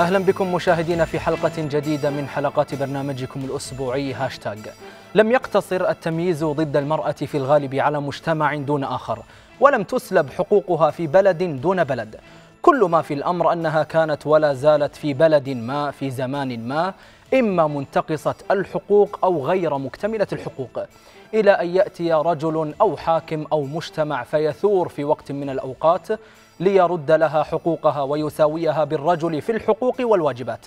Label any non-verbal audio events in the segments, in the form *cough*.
أهلا بكم مشاهدينا في حلقة جديدة من حلقات برنامجكم الأسبوعي هاشتاج لم يقتصر التمييز ضد المرأة في الغالب على مجتمع دون آخر ولم تسلب حقوقها في بلد دون بلد كل ما في الأمر أنها كانت ولا زالت في بلد ما في زمان ما إما منتقصة الحقوق أو غير مكتملة الحقوق إلى أن يأتي رجل أو حاكم أو مجتمع فيثور في وقت من الأوقات ليرد لها حقوقها ويساويها بالرجل في الحقوق والواجبات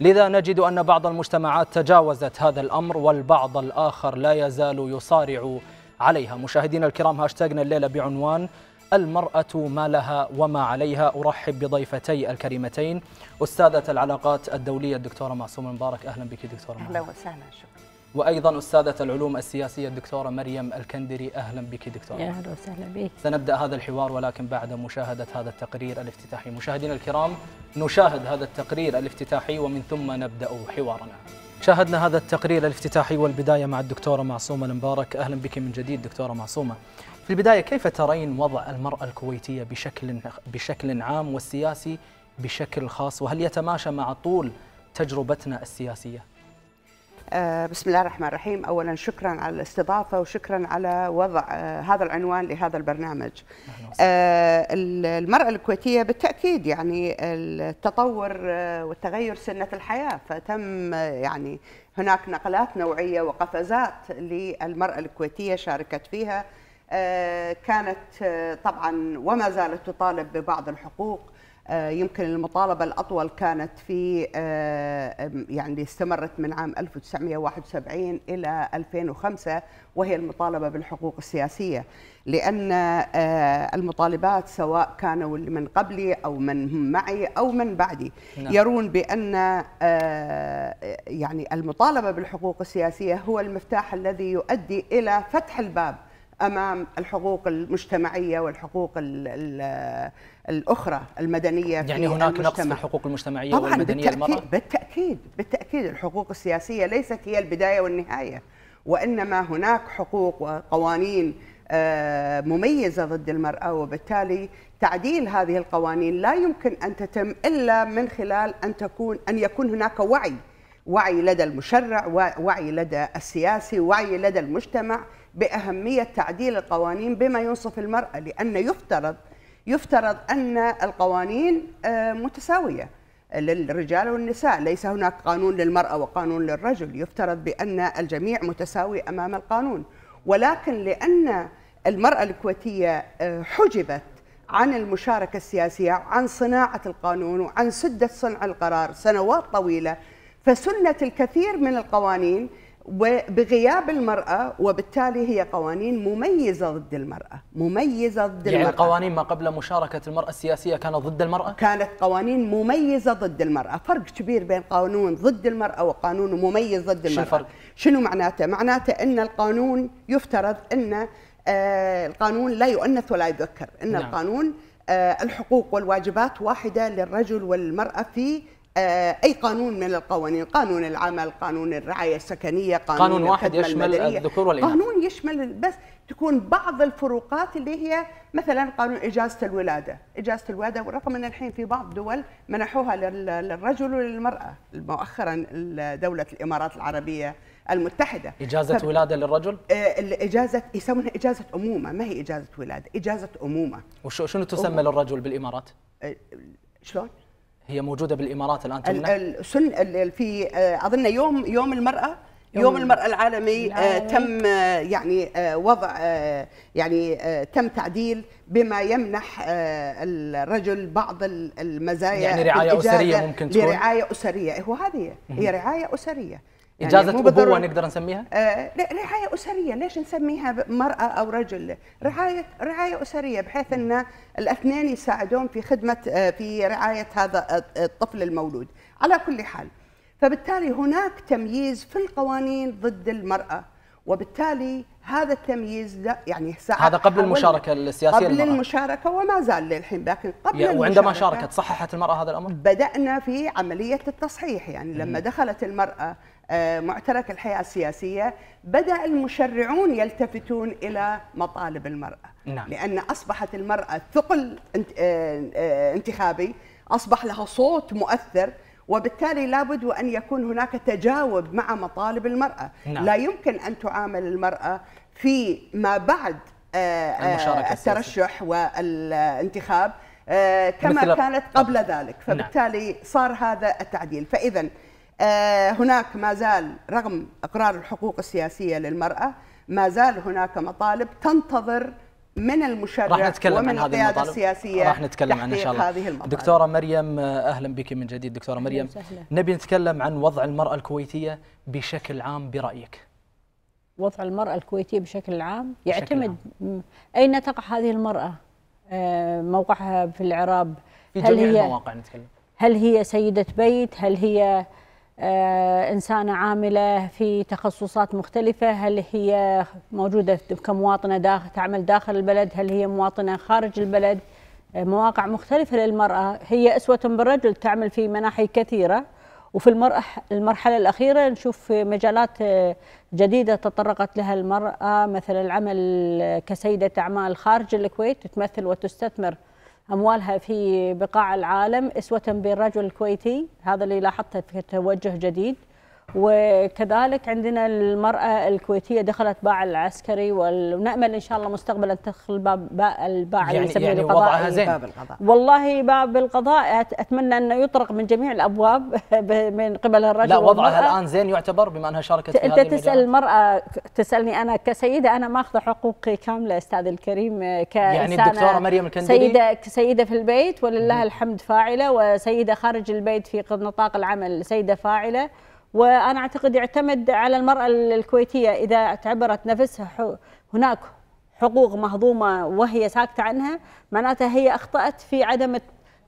لذا نجد أن بعض المجتمعات تجاوزت هذا الأمر والبعض الآخر لا يزال يصارع عليها مشاهدينا الكرام هاشتاجنا الليلة بعنوان المرأة ما لها وما عليها أرحب بضيفتي الكريمتين أستاذة العلاقات الدولية الدكتورة معصوم مبارك أهلا بك دكتورة أهلا وسهلا شكرا وأيضا أستاذة العلوم السياسية الدكتورة مريم الكندري أهلا بك دكتورة يا أهلا وسهلا بك سنبدأ هذا الحوار ولكن بعد مشاهدة هذا التقرير الافتتاحي مشاهدينا الكرام نشاهد هذا التقرير الافتتاحي ومن ثم نبدأ حوارنا شاهدنا هذا التقرير الافتتاحي والبداية مع الدكتورة معصومة المبارك أهلا بك من جديد دكتورة معصومة في البداية كيف ترين وضع المرأة الكويتية بشكل, بشكل عام والسياسي بشكل خاص وهل يتماشى مع طول تجربتنا السياسية؟ آه، بسم الله الرحمن الرحيم أولا شكرا على الاستضافة وشكرا على وضع آه، هذا العنوان لهذا البرنامج آه، المرأة الكويتية بالتأكيد يعني التطور والتغير سنة الحياة فتم يعني هناك نقلات نوعية وقفزات للمرأة الكويتية شاركت فيها كانت طبعا وما زالت تطالب ببعض الحقوق آه، يمكن المطالبة الأطول كانت في آه، يعني استمرت من عام 1971 إلى 2005 وهي المطالبة بالحقوق السياسية لأن آه، المطالبات سواء كانوا من قبلي أو من معي أو من بعدي نعم. يرون بأن يعني المطالبة بالحقوق السياسية هو المفتاح الذي يؤدي إلى فتح الباب امام الحقوق المجتمعيه والحقوق ال ال الاخرى المدنيه في يعني هناك المجتمع. نقص في الحقوق المجتمعيه طبعا والمدنيه بالتأكيد المرأة. بالتاكيد بالتاكيد الحقوق السياسيه ليست هي البدايه والنهايه وانما هناك حقوق وقوانين آه، مميزه ضد المراه وبالتالي تعديل هذه القوانين لا يمكن ان تتم الا من خلال ان تكون ان يكون هناك وعي وعي لدى المشرع وعي لدى السياسي وعي لدى المجتمع باهميه تعديل القوانين بما ينصف المراه لان يفترض يفترض ان القوانين آه، متساويه للرجال والنساء ليس هناك قانون للمراه وقانون للرجل يفترض بان الجميع متساوي امام القانون ولكن لان المراه الكويتيه آه، حجبت عن المشاركه السياسيه عن صناعه القانون وعن سده صنع القرار سنوات طويله فسنت الكثير من القوانين وبغياب المرأة وبالتالي هي قوانين مميزة ضد المرأة مميزة ضد يعني المرأة القوانين ما قبل مشاركة المرأة السياسية كانت ضد المرأة؟ كانت قوانين مميزة ضد المرأة فرق كبير بين قانون ضد المرأة وقانون مميز ضد المرأة شو الفرق؟ شنو معناته؟ معناته أن القانون يفترض أن آه، القانون لا يؤنث ولا يذكر أن نعم. القانون آه، الحقوق والواجبات واحدة للرجل والمرأة في آه، اي قانون من القوانين قانون العمل قانون الرعايه السكنيه قانون, قانون واحد يشمل الذكور والاناث قانون يشمل بس تكون بعض الفروقات اللي هي مثلا قانون اجازه الولاده اجازه الولاده ورغم ان الحين في بعض دول منحوها للرجل وللمراه مؤخرا دوله الامارات العربيه المتحدة إجازة ف... ولادة للرجل؟ آه، إجازة يسمونها إجازة أمومة ما هي إجازة ولادة إجازة أمومة وشنو تسمى أمومة. للرجل بالإمارات؟ آه، شلون؟ هي موجوده بالامارات الان تمنع السن في آه، اظن يوم يوم المراه يوم, المرأة العالمي آه، العالمي. تم آه، يعني وضع يعني تم تعديل بما يمنح الرجل بعض المزايا يعني رعاية أسرية ممكن تكون لرعاية أسرية هو هذه هي رعاية أسرية يعني إجازة أبوة نقدر نسميها؟ آه رعاية أسرية ليش نسميها مرأة أو رجل رعاية, رعاية أسرية بحيث أن الاثنين يساعدون في خدمة آه في رعاية هذا الطفل المولود على كل حال فبالتالي هناك تمييز في القوانين ضد المرأة وبالتالي هذا التمييز لا يعني هذا قبل المشاركة السياسية قبل المرأة. المشاركة وما زال للحين لكن قبل يعني وعندما شاركت صححت المرأة هذا الأمر؟ بدأنا في عملية التصحيح يعني لما دخلت المرأة آه، معترك الحياة السياسية بدأ المشرعون يلتفتون إلى مطالب المرأة نعم. لأن أصبحت المرأة ثقل آه، آه، انتخابي أصبح لها صوت مؤثر وبالتالي لابد وأن يكون هناك تجاوب مع مطالب المرأة نعم. لا يمكن أن تعامل المرأة في ما بعد الترشح والانتخاب كما كانت قبل ذلك نعم. فبالتالي صار هذا التعديل فإذا آه، هناك ما زال رغم اقرار الحقوق السياسيه للمراه ما زال هناك مطالب تنتظر من المشرع راح نتكلم ومن عن هذه القياده السياسيه راح نتكلم عنها ان شاء الله هذه المطالب. دكتوره مريم آه، اهلا بك من جديد دكتوره مريم سهلة. نبي نتكلم عن وضع المراه الكويتيه بشكل عام برايك وضع المراه الكويتيه بشكل عام يعتمد بشكل عام. اين تقع هذه المراه آه، موقعها في العراب في هل جميع هي المواقع نتكلم هل هي سيده بيت هل هي آه، إنسانة عاملة في تخصصات مختلفة هل هي موجودة كمواطنة داخل تعمل داخل البلد هل هي مواطنة خارج البلد آه، مواقع مختلفة للمرأة هي أسوة بالرجل تعمل في مناحي كثيرة وفي المرح المرحلة الأخيرة نشوف مجالات آه، جديدة تطرقت لها المرأة مثل العمل كسيدة أعمال خارج الكويت تمثل وتستثمر أموالها في بقاع العالم إسوة بالرجل الكويتي هذا اللي لاحظته في توجه جديد وكذلك عندنا المرأة الكويتية دخلت باع العسكري ونأمل إن شاء الله مستقبلا تدخل باب الباع يعني يعني القضاء وضعها زين. باب القضاء والله باب القضاء أتمنى أنه يطرق من جميع الأبواب *laughs* من قبل الرجل لا وضعها الآن زين يعتبر بما أنها شاركت في أنت تسأل المرأة تسألني أنا كسيدة أنا ماخذة حقوقي كاملة أستاذ الكريم آه، يعني الدكتورة مريم الكندلي سيدة سيدة في البيت ولله الحمد فاعلة وسيدة خارج البيت في نطاق العمل سيدة فاعلة وانا اعتقد يعتمد على المراه الكويتيه اذا اعتبرت نفسها هناك حقوق مهضومه وهي ساكته عنها معناتها هي اخطات في عدم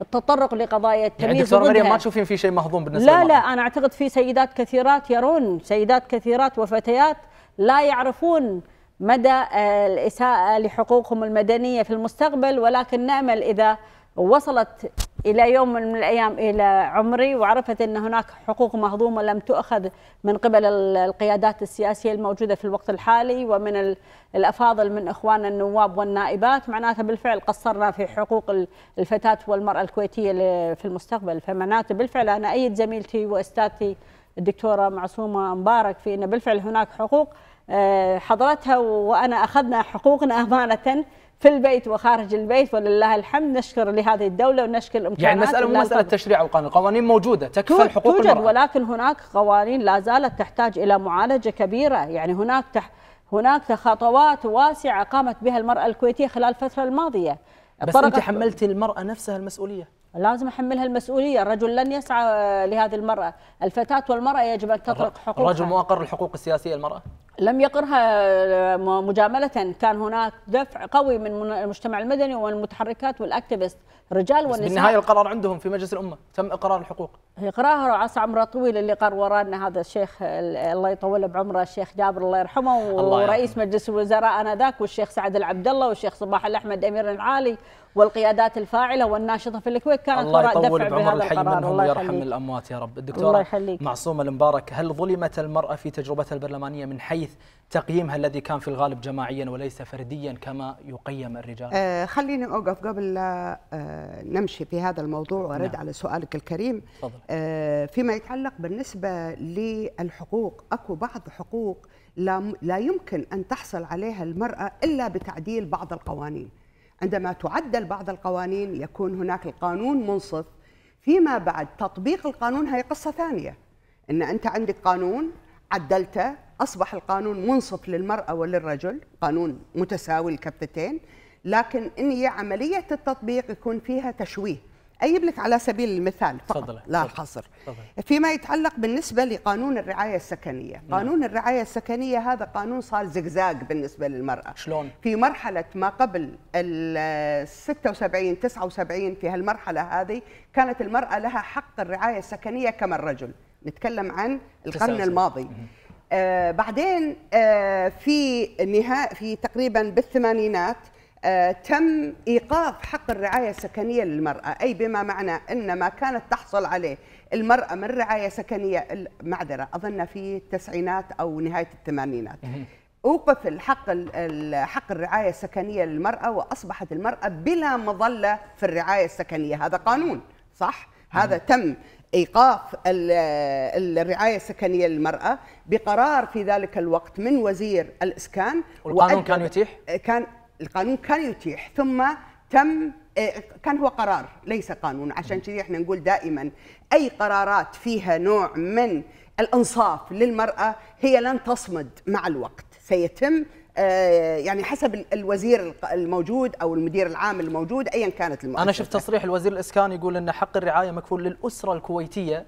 التطرق لقضايا يعني التمييز يعني دكتوره مريم ما تشوفين في شيء مهضوم بالنسبه لا لا انا اعتقد في سيدات كثيرات يرون سيدات كثيرات وفتيات لا يعرفون مدى آه، الاساءه لحقوقهم المدنيه في المستقبل ولكن نامل اذا وصلت إلى يوم من الأيام إلى عمري وعرفت أن هناك حقوق مهضومة لم تؤخذ من قبل القيادات السياسية الموجودة في الوقت الحالي ومن الأفاضل من إخوان النواب والنائبات معناته بالفعل قصرنا في حقوق الفتاة والمرأة الكويتية في المستقبل فمعناته بالفعل أنا أيد زميلتي وأستاذتي الدكتورة معصومة مبارك في أن بالفعل هناك حقوق آه، حضرتها وأنا أخذنا حقوقنا *laughs* أمانة في البيت وخارج البيت ولله الحمد نشكر لهذه الدولة ونشكر الإمكانات يعني المسألة مو مسألة تشريع القانون القوانين موجودة تكفل حقوق توجد ولكن هناك قوانين لا زالت تحتاج إلى معالجة كبيرة يعني هناك تح هناك خطوات واسعة قامت بها المرأة الكويتية خلال الفترة الماضية بس أنت حملتي المرأة نفسها المسؤولية لازم احملها المسؤوليه، الرجل لن يسعى آه، لهذه المراه، الفتاه والمراه يجب ان تطلق حقوقها. الرجل ما اقر الحقوق السياسيه المراه؟ لم يقرها آه، مجامله، كان هناك دفع قوي من المجتمع المدني والمتحركات والاكتيفست، رجال ونساء. بالنهايه القرار عندهم في مجلس الامه، تم اقرار الحقوق. اقراها عسى عمره طويل اللي قر ورانا هذا الشيخ الله يطول بعمره الشيخ جابر الله يرحمه الله ورئيس يرحمه. مجلس الوزراء انذاك والشيخ سعد العبد الله والشيخ صباح الاحمد امير العالي والقيادات الفاعله والناشطه في الكويت كانت الله يطول بعمر الحي منهم ويرحم الاموات يا رب الدكتوره الله يخليك. معصومه المبارك هل ظلمت المراه في تجربتها البرلمانيه من حيث تقييمها الذي كان في الغالب جماعيا وليس فرديا كما يقيم الرجال آه خليني اوقف قبل لا آه نمشي في هذا الموضوع وارد نعم. على سؤالك الكريم تفضل. آه فيما يتعلق بالنسبه للحقوق اكو بعض حقوق لا, لا يمكن ان تحصل عليها المراه الا بتعديل بعض القوانين عندما تعدل بعض القوانين يكون هناك القانون منصف فيما بعد تطبيق القانون هي قصة ثانية أن أنت عندك قانون عدلته أصبح القانون منصف للمرأة وللرجل قانون متساوي الكفتين لكن إن عملية التطبيق يكون فيها تشويه أجيب لك على سبيل المثال فقط لا حصر فضل. فيما يتعلق بالنسبة لقانون الرعاية السكنية نعم. قانون الرعاية السكنية هذا قانون صار زقزاق بالنسبة للمرأة شلون؟ في مرحلة ما قبل ال 76 79 في هالمرحلة هذه كانت المرأة لها حق الرعاية السكنية كما الرجل نتكلم عن القرن الماضي آه بعدين آه في نهاية في تقريبا بالثمانينات آه، تم ايقاف حق الرعايه السكنيه للمراه اي بما معنى ان ما كانت تحصل عليه المراه من رعايه سكنيه معذره اظن في التسعينات او نهايه الثمانينات اوقف الحق حق الرعايه السكنيه للمراه واصبحت المراه بلا مظله في الرعايه السكنيه هذا قانون صح هذا تم ايقاف الرعايه السكنيه للمراه بقرار في ذلك الوقت من وزير الاسكان والقانون كان يتيح كان القانون كان يتيح ثم تم آه، كان هو قرار ليس قانون عشان كذي احنا نقول دائما اي قرارات فيها نوع من الانصاف للمراه هي لن تصمد مع الوقت سيتم آه، يعني حسب الوزير الموجود او المدير العام الموجود ايا كانت المؤسسه انا شفت تصريح الوزير الاسكان يقول ان حق الرعايه مكفول للاسره الكويتيه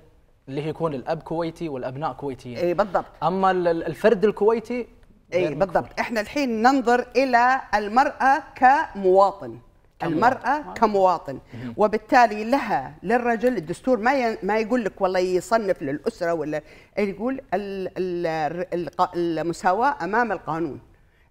اللي هي يكون الاب كويتي والابناء كويتيين اي بالضبط اما الفرد الكويتي اي بالضبط احنا الحين ننظر الى المراه كمواطن المرأة كمواطن وبالتالي لها للرجل الدستور ما ما يقول لك والله يصنف للأسرة ولا يقول المساواة أمام القانون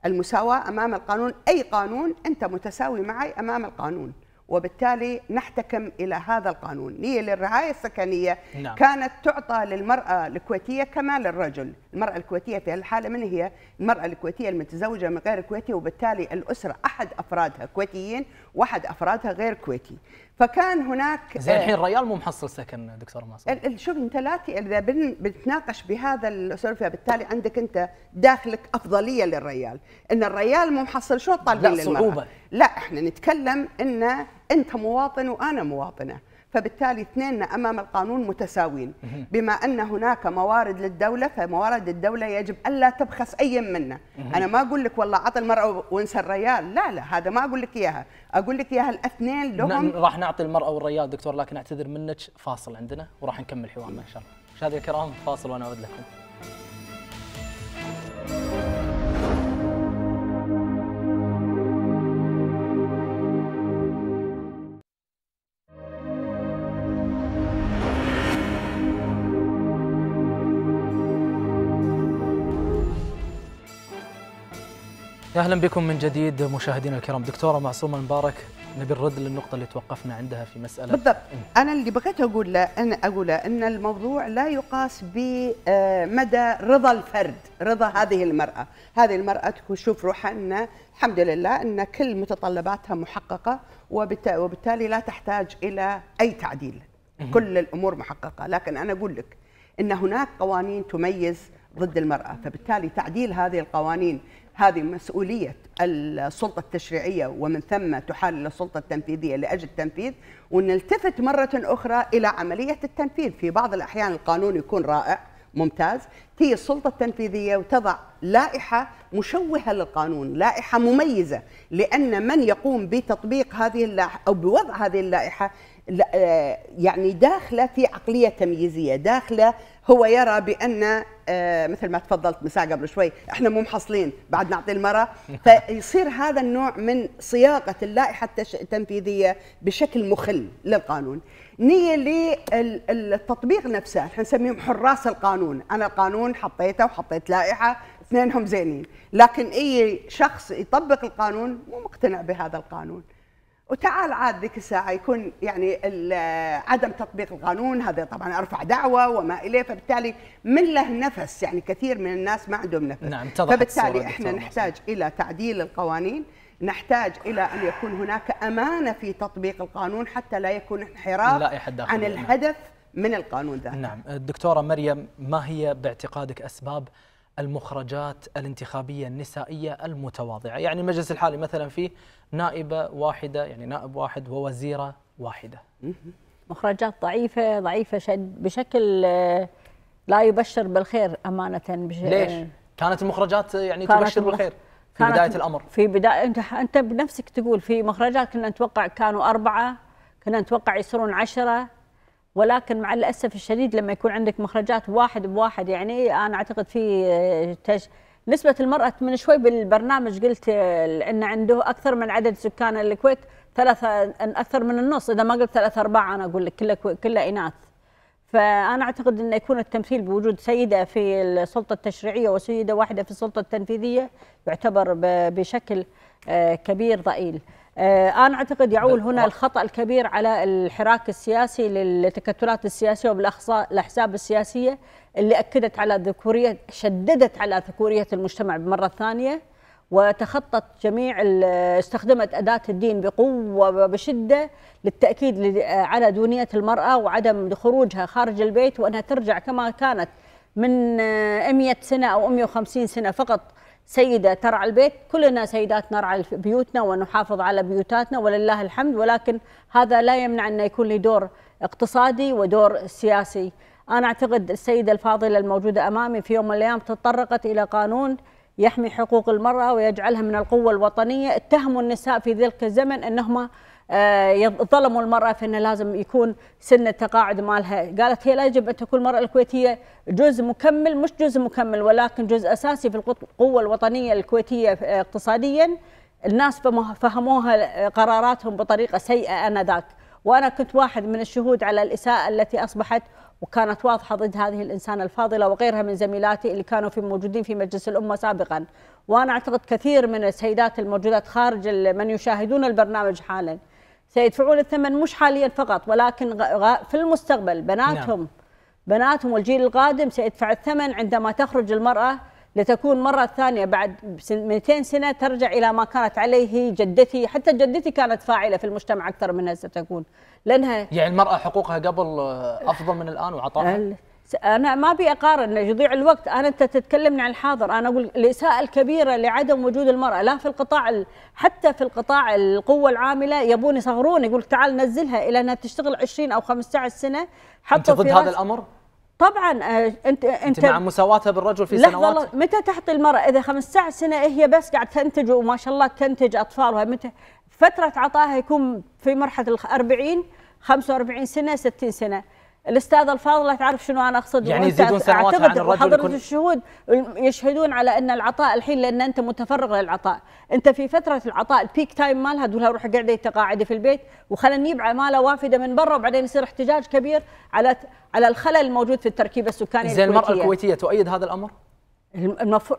المساواة أمام القانون أي قانون أنت متساوي معي أمام القانون وبالتالي نحتكم الى هذا القانون هي للرعايه السكنيه نعم. كانت تعطى للمراه الكويتيه كما للرجل المراه الكويتيه في الحاله من هي المراه الكويتيه المتزوجه من غير كويتي وبالتالي الاسره احد افرادها كويتيين واحد افرادها غير كويتي فكان هناك زين آه، الحين الريال مو محصل سكن دكتور ماصر شوف انت لا اذا بنتناقش بهذا الاسلوب فبالتالي عندك انت داخلك افضليه للريال ان الريال مو محصل شو طالبين لا صعوبه لا احنا نتكلم ان انت مواطن وانا مواطنه فبالتالي اثنين امام القانون متساويين بما ان هناك موارد للدوله فموارد الدوله يجب الا تبخس اي منا انا ما اقول لك والله اعطي المراه وانسى الريال لا لا هذا ما اقول لك اياها اقول لك اياها الاثنين لهم راح نعطي المراه والريال دكتور لكن اعتذر منك فاصل عندنا وراح نكمل حوارنا ان شاء الله مشاهدي الكرام فاصل وانا اعود لكم يا اهلا بكم من جديد مشاهدينا الكرام دكتوره معصومه المبارك نبي نرد للنقطه اللي توقفنا عندها في مساله بالضبط إيه. انا اللي بغيت اقول ان اقول ان الموضوع لا يقاس بمدى آه، رضا الفرد رضا هذه المراه هذه المراه تشوف روحها ان الحمد لله ان كل متطلباتها محققه وبالتالي لا تحتاج الى اي تعديل كل الامور محققه لكن انا اقول لك ان هناك قوانين تميز ضد المراه فبالتالي تعديل هذه القوانين هذه مسؤولية السلطة التشريعية ومن ثم تحال إلى السلطة التنفيذية لأجل التنفيذ ونلتفت مرة أخرى إلى عملية التنفيذ في بعض الأحيان القانون يكون رائع ممتاز هي السلطة التنفيذية وتضع لائحة مشوهة للقانون لائحة مميزة لأن من يقوم بتطبيق هذه اللائحة أو بوضع هذه اللائحة آه، يعني داخله في عقليه تمييزيه، داخله هو يرى بان آه، مثل ما تفضلت مساء قبل شوي احنا مو محصلين بعد نعطي المرأة *laughs* فيصير هذا النوع من صياغة اللائحة التنفيذية بشكل مخل للقانون نية للتطبيق نفسه احنا نسميهم حراس القانون أنا القانون حطيته وحطيت لائحة اثنينهم زينين لكن أي شخص يطبق القانون مو مقتنع بهذا القانون وتعال عاد ذيك الساعه يكون يعني عدم تطبيق القانون هذا طبعا ارفع دعوه وما اليه فبالتالي من له نفس يعني كثير من الناس ما عندهم نفس نعم فبالتالي احنا نحتاج الى تعديل القوانين نحتاج الى ان يكون هناك امانه في تطبيق القانون حتى لا يكون انحراف عن الهدف من القانون ذاته نعم الدكتوره مريم ما هي باعتقادك اسباب المخرجات الانتخابية النسائية المتواضعة يعني المجلس الحالي مثلا فيه نائبة واحدة يعني نائب واحد ووزيرة واحدة مخرجات ضعيفة ضعيفة بشكل آه، لا يبشر بالخير أمانة بش... آه، ليش؟ كانت المخرجات يعني كانت تبشر بالخير في بداية الأمر في بداية أنت أنت بنفسك تقول في مخرجات كنا نتوقع كانوا أربعة كنا نتوقع يصيرون عشرة ولكن مع الاسف الشديد لما يكون عندك مخرجات واحد بواحد يعني انا اعتقد في آه، تش... نسبة المرأة من شوي بالبرنامج قلت آه، ان عنده اكثر من عدد سكان الكويت ثلاثة اكثر من النص اذا ما قلت ثلاثة ارباع انا اقول لك كله كله اناث فانا اعتقد انه يكون التمثيل بوجود سيده في السلطه التشريعيه وسيده واحده في السلطه التنفيذيه يعتبر بشكل آه، كبير ضئيل. آه، أنا أعتقد يعول هنا الخطأ الكبير على الحراك السياسي للتكتلات السياسية وبالأخص الأحزاب السياسية اللي أكدت على ذكورية شددت على ذكورية المجتمع مرة ثانية وتخطت جميع استخدمت أداة الدين بقوة وبشدة للتأكيد على دونية المرأة وعدم خروجها خارج البيت وأنها ترجع كما كانت من 100 آه، سنة أو 150 سنة فقط سيدة ترعى البيت كلنا سيدات نرعى بيوتنا ونحافظ على بيوتاتنا ولله الحمد ولكن هذا لا يمنع أن يكون لي دور اقتصادي ودور سياسي أنا أعتقد السيدة الفاضلة الموجودة أمامي في يوم من الأيام تطرقت إلى قانون يحمي حقوق المرأة ويجعلها من القوة الوطنية اتهموا النساء في ذلك الزمن أنهما آه، ظلموا المرأة فإن لازم يكون سن التقاعد مالها قالت هي لا يجب أن تكون المرأة الكويتية جزء مكمل مش جزء مكمل ولكن جزء أساسي في القوة الوطنية الكويتية آه، اقتصاديا الناس فهموها آه، قراراتهم بطريقة سيئة أنذاك وأنا كنت واحد من الشهود على الإساءة التي أصبحت وكانت واضحة ضد هذه الإنسانة الفاضلة وغيرها من زميلاتي اللي كانوا في موجودين في مجلس الأمة سابقا وأنا أعتقد كثير من السيدات الموجودات خارج من يشاهدون البرنامج حالا سيدفعون الثمن مش حاليا فقط ولكن في المستقبل بناتهم نعم. بناتهم والجيل القادم سيدفع الثمن عندما تخرج المرأة لتكون مرة ثانية بعد 200 سنة ترجع إلى ما كانت عليه جدتي حتى جدتي كانت فاعلة في المجتمع أكثر منها ستكون لأنها يعني المرأة حقوقها قبل آه، أفضل من الآن وعطاها انا ما ابي اقارن يضيع الوقت انا انت تتكلمني عن الحاضر انا اقول الاساءه الكبيره لعدم وجود المراه لا في القطاع حتى في القطاع القوه العامله يبون يصغرون يقول تعال نزلها الى انها تشتغل 20 او 15 سنه حتى ضد هذا الامر طبعا آه، انت انت مع مساواتها بالرجل في سنوات لحظة متى تعطي المراه اذا 15 سنه هي بس قاعد تنتج وما شاء الله تنتج اطفالها متى فتره عطائها يكون في مرحله ال 40 45 سنه 60 سنه الاستاذه الفاضله تعرف شنو انا اقصد يعني يزيدون سنوات اعتقد حضره الشهود يشهدون على ان العطاء الحين لان انت متفرغ للعطاء انت في فتره العطاء البيك تايم مالها تقول لها روحي قاعده تقاعدي في البيت وخلنا نجيب عماله وافده من برا وبعدين يصير احتجاج كبير على على الخلل الموجود في التركيبه السكانيه زي الكويتية. المراه الكويتيه تؤيد هذا الامر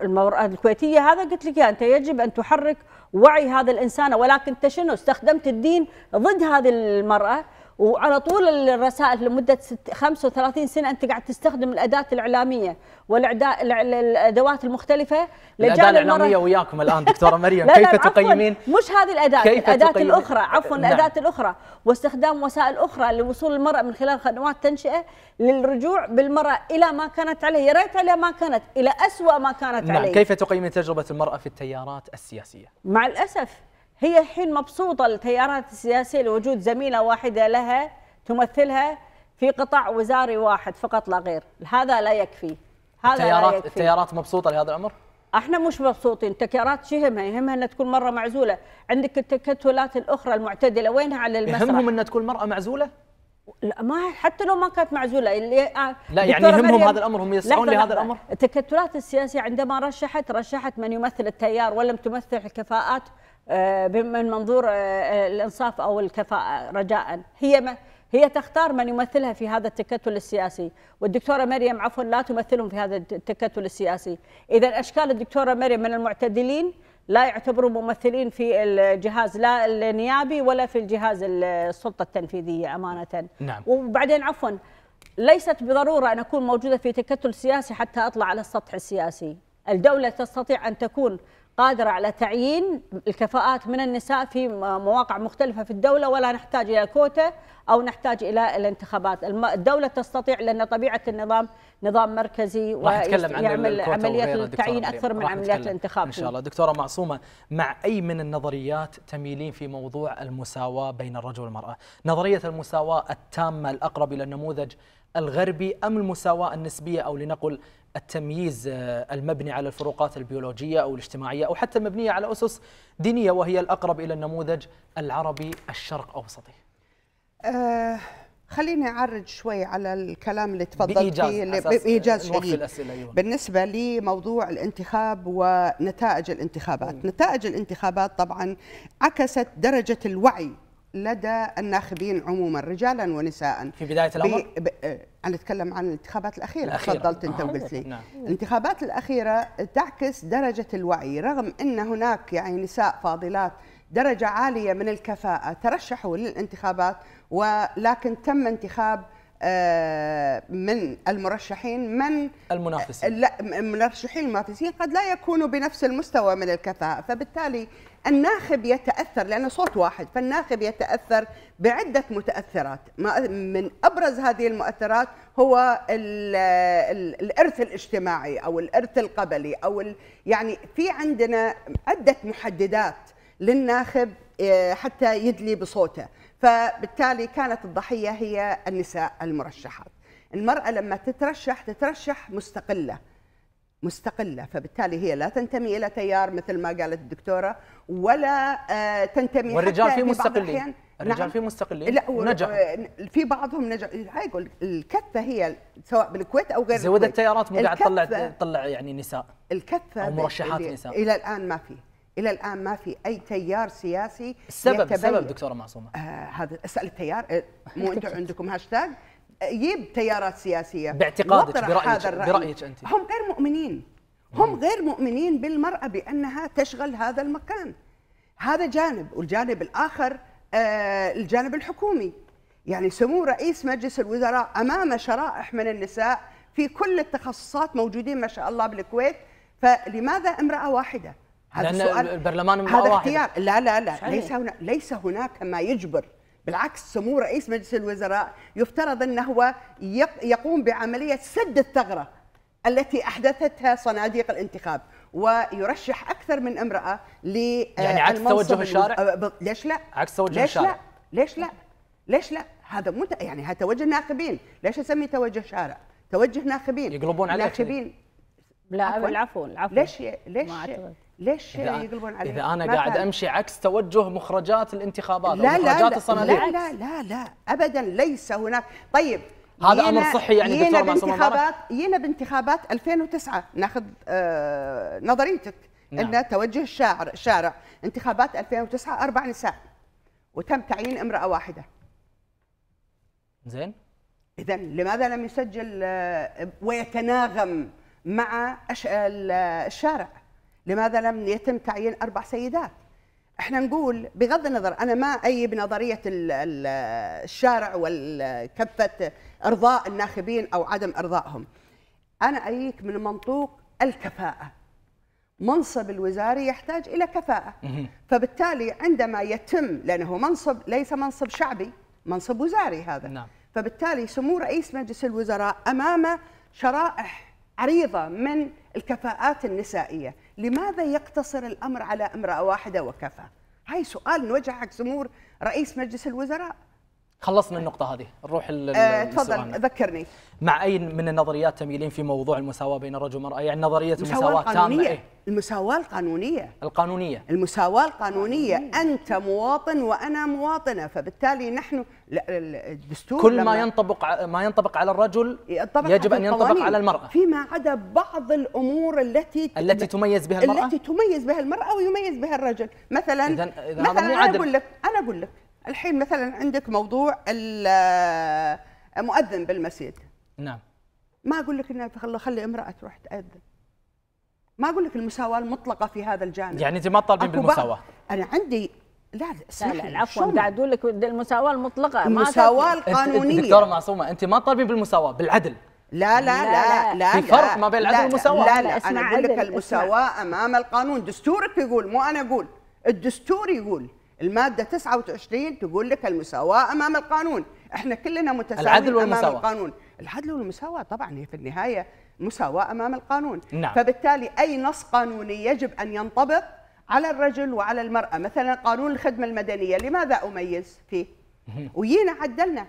المرأة الكويتية هذا قلت لك أنت يجب أن تحرك وعي هذا الإنسان ولكن أنت شنو استخدمت الدين ضد هذه المرأة وعلى طول الرسائل لمده 35 سنه انت قاعد تستخدم الاداه الاعلاميه والادوات المختلفه الاداه الاعلاميه وياكم الان دكتوره مريم *laughs* كيف لا تقيمين مش هذه الاداه الاداه تقيم... الاخرى عفوا نعم. الاداه الاخرى واستخدام وسائل اخرى لوصول المراه من خلال خدمات تنشئه للرجوع بالمراه الى ما كانت عليه يا ريت على ما كانت الى اسوا ما كانت نعم. عليه كيف تقيمين تجربه المراه في التيارات السياسيه مع الاسف هي الحين مبسوطة التيارات السياسية لوجود زميلة واحدة لها تمثلها في قطاع وزاري واحد فقط لا غير هذا لا يكفي هذا التيارات لا يكفي. التيارات مبسوطة لهذا الأمر؟ احنا مش مبسوطين تكرات شو يهمها يهمها انها تكون مره معزوله عندك التكتلات الاخرى المعتدله وينها على المسرح يهمهم انها تكون مرأة معزوله لا ما حتى لو ما كانت معزوله اللي آه، لا يعني يهمهم هذا الامر هم يسعون لهذا الامر التكتلات السياسيه عندما رشحت رشحت من يمثل التيار ولم تمثل الكفاءات آه، من منظور آه، آه، الانصاف او الكفاءه رجاء هي ما هي تختار من يمثلها في هذا التكتل السياسي والدكتورة مريم عفوا لا تمثلهم في هذا التكتل السياسي إذا أشكال الدكتورة مريم من المعتدلين لا يعتبروا ممثلين في الجهاز لا النيابي ولا في الجهاز السلطة التنفيذية أمانة نعم. وبعدين عفوا ليست بضرورة أن أكون موجودة في تكتل سياسي حتى أطلع على السطح السياسي الدولة تستطيع أن تكون قادرة على تعيين الكفاءات من النساء في مواقع مختلفة في الدولة ولا نحتاج إلى كوتا أو نحتاج إلى الانتخابات الدولة تستطيع لأن طبيعة النظام نظام مركزي ويعمل عملية التعيين أكثر من عمليات الانتخاب إن شاء الله دكتورة معصومة مع أي من النظريات تميلين في موضوع المساواة بين الرجل والمرأة نظرية المساواة التامة الأقرب إلى النموذج الغربي أم المساواة النسبية أو لنقل التمييز آه، المبني على الفروقات البيولوجية أو الاجتماعية أو حتى المبنية على أسس دينية وهي الأقرب إلى النموذج العربي الشرق أوسطي أه خليني أعرج شوي على الكلام اللي تفضلت بإيجاز فيه بإيجاز شديد أيوة. بالنسبة لموضوع الانتخاب ونتائج الانتخابات مم. نتائج الانتخابات طبعا عكست درجة الوعي لدى الناخبين عموما رجالا ونساء في بدايه الامر ب... ب... آه، انا اتكلم عن الانتخابات الاخيره, الأخيرة. تفضلت انت آه، وقلت لي نعم. الانتخابات الاخيره تعكس درجه الوعي رغم ان هناك يعني نساء فاضلات درجه عاليه من الكفاءه ترشحوا للانتخابات ولكن تم انتخاب آه، من المرشحين من المنافسين لا المرشحين المنافسين قد لا يكونوا بنفس المستوى من الكفاءة فبالتالي الناخب يتاثر لانه صوت واحد فالناخب يتاثر بعده متاثرات من ابرز هذه المؤثرات هو الارث الاجتماعي او الارث القبلي او يعني في عندنا عده محددات للناخب آه، حتى يدلي بصوته فبالتالي كانت الضحيه هي النساء المرشحات المراه لما تترشح تترشح مستقله مستقلة فبالتالي هي لا تنتمي إلى تيار مثل ما قالت الدكتورة ولا آه، تنتمي والرجال في مستقلين الرجال نعم. في مستقلين لا نجح آه، في بعضهم نجح يقول الكثه هي سواء بالكويت او غير زود التيارات مو قاعد تطلع تطلع يعني نساء الكثه او مرشحات نساء الى الان ما في الى الان ما في اي تيار سياسي السبب السبب دكتوره معصومه آه هذا اسال التيار آه، مو انتم *laughs* عندكم هاشتاج يجيب تيارات سياسيه باعتقادك برأيك, هذا الرأي. برايك انت هم غير مؤمنين هم مم. غير مؤمنين بالمراه بانها تشغل هذا المكان هذا جانب والجانب الاخر آه الجانب الحكومي يعني سمو رئيس مجلس الوزراء امام شرائح من النساء في كل التخصصات موجودين ما شاء الله بالكويت فلماذا امراه واحده هذا لأن السؤال البرلمان هذا اختيار لا لا لا ليس هنا ليس هناك ما يجبر بالعكس سمو رئيس مجلس الوزراء يفترض أنه هو يقوم بعملية سد الثغرة التي أحدثتها صناديق الانتخاب ويرشح أكثر من امرأة ل آه، يعني عكس توجه الشارع؟ آه، ليش لا؟ عكس توجه ليش الشارع؟ لا؟ ليش لا؟ ليش لا؟ هذا مو يعني هذا توجه ناخبين، ليش أسميه توجه شارع؟ توجه ناخبين يقلبون عليك ناخبين لا العفو العفو ليش ليش ليش يقلبون عليه؟ اذا انا قاعد امشي عكس توجه مخرجات الانتخابات لا مخرجات لا الصناديق لا لا لا لا ابدا ليس هناك طيب هذا امر صحي يعني دكتور بانتخابات جينا بانتخابات 2009 ناخذ آه نظريتك نعم. ان توجه الشاعر الشارع انتخابات 2009 اربع نساء وتم تعيين امراه واحده زين اذا لماذا لم يسجل آه، ويتناغم مع الشارع لماذا لم يتم تعيين اربع سيدات احنا نقول بغض النظر انا ما اي بنظريه الشارع والكفه ارضاء الناخبين او عدم ارضائهم انا اييك من منطوق الكفاءه منصب الوزاري يحتاج الى كفاءه فبالتالي عندما يتم لانه منصب ليس منصب شعبي منصب وزاري هذا نعم. فبالتالي سمو رئيس مجلس الوزراء امام شرائح عريضه من الكفاءات النسائيه لماذا يقتصر الأمر على امرأة واحدة وكفى هاي سؤال نوجه حق سمور رئيس مجلس الوزراء خلصنا النقطة هذه نروح آه تفضل ذكرني مع أي من النظريات تميلين في موضوع المساواة بين الرجل والمرأة يعني نظرية المساواة القانونية إيه؟ المساواة القانونية القانونية المساواة القانونية أنت مواطن وأنا مواطنة فبالتالي نحن الدستور كل ما ينطبق ما ينطبق على الرجل ينطبق يجب أن ينطبق على المرأة فيما عدا بعض الأمور التي التي تميز بها المرأة التي تميز بها المرأة ويميز بها الرجل مثلا إذن إذن مثلا أنا أقول لك أنا أقول لك الحين مثلا عندك موضوع المؤذن بالمسجد نعم ما اقول لك انه خلي امراه تروح تاذن ما اقول لك المساواه المطلقه في هذا الجانب يعني انت ما تطالبين بالمساواه انا عندي لا لا لا عفوا قاعد اقول لك المساواه المطلقه المساواه القانونيه دكتوره معصومه انت ما تطالبين بالمساواه بالعدل لا لا لا لا في فرق ما بين العدل والمساواه لا لا, لا, لا انا اقول لك المساواه امام القانون دستورك يقول مو انا اقول الدستور يقول المادة 29 تقول لك المساواة أمام القانون احنا كلنا متساويين العدل والمساواة. أمام القانون العدل والمساواة طبعا هي في النهاية مساواة أمام القانون نعم. فبالتالي أي نص قانوني يجب أن ينطبق على الرجل وعلى المرأة مثلا قانون الخدمة المدنية لماذا أميز فيه وجينا عدلنا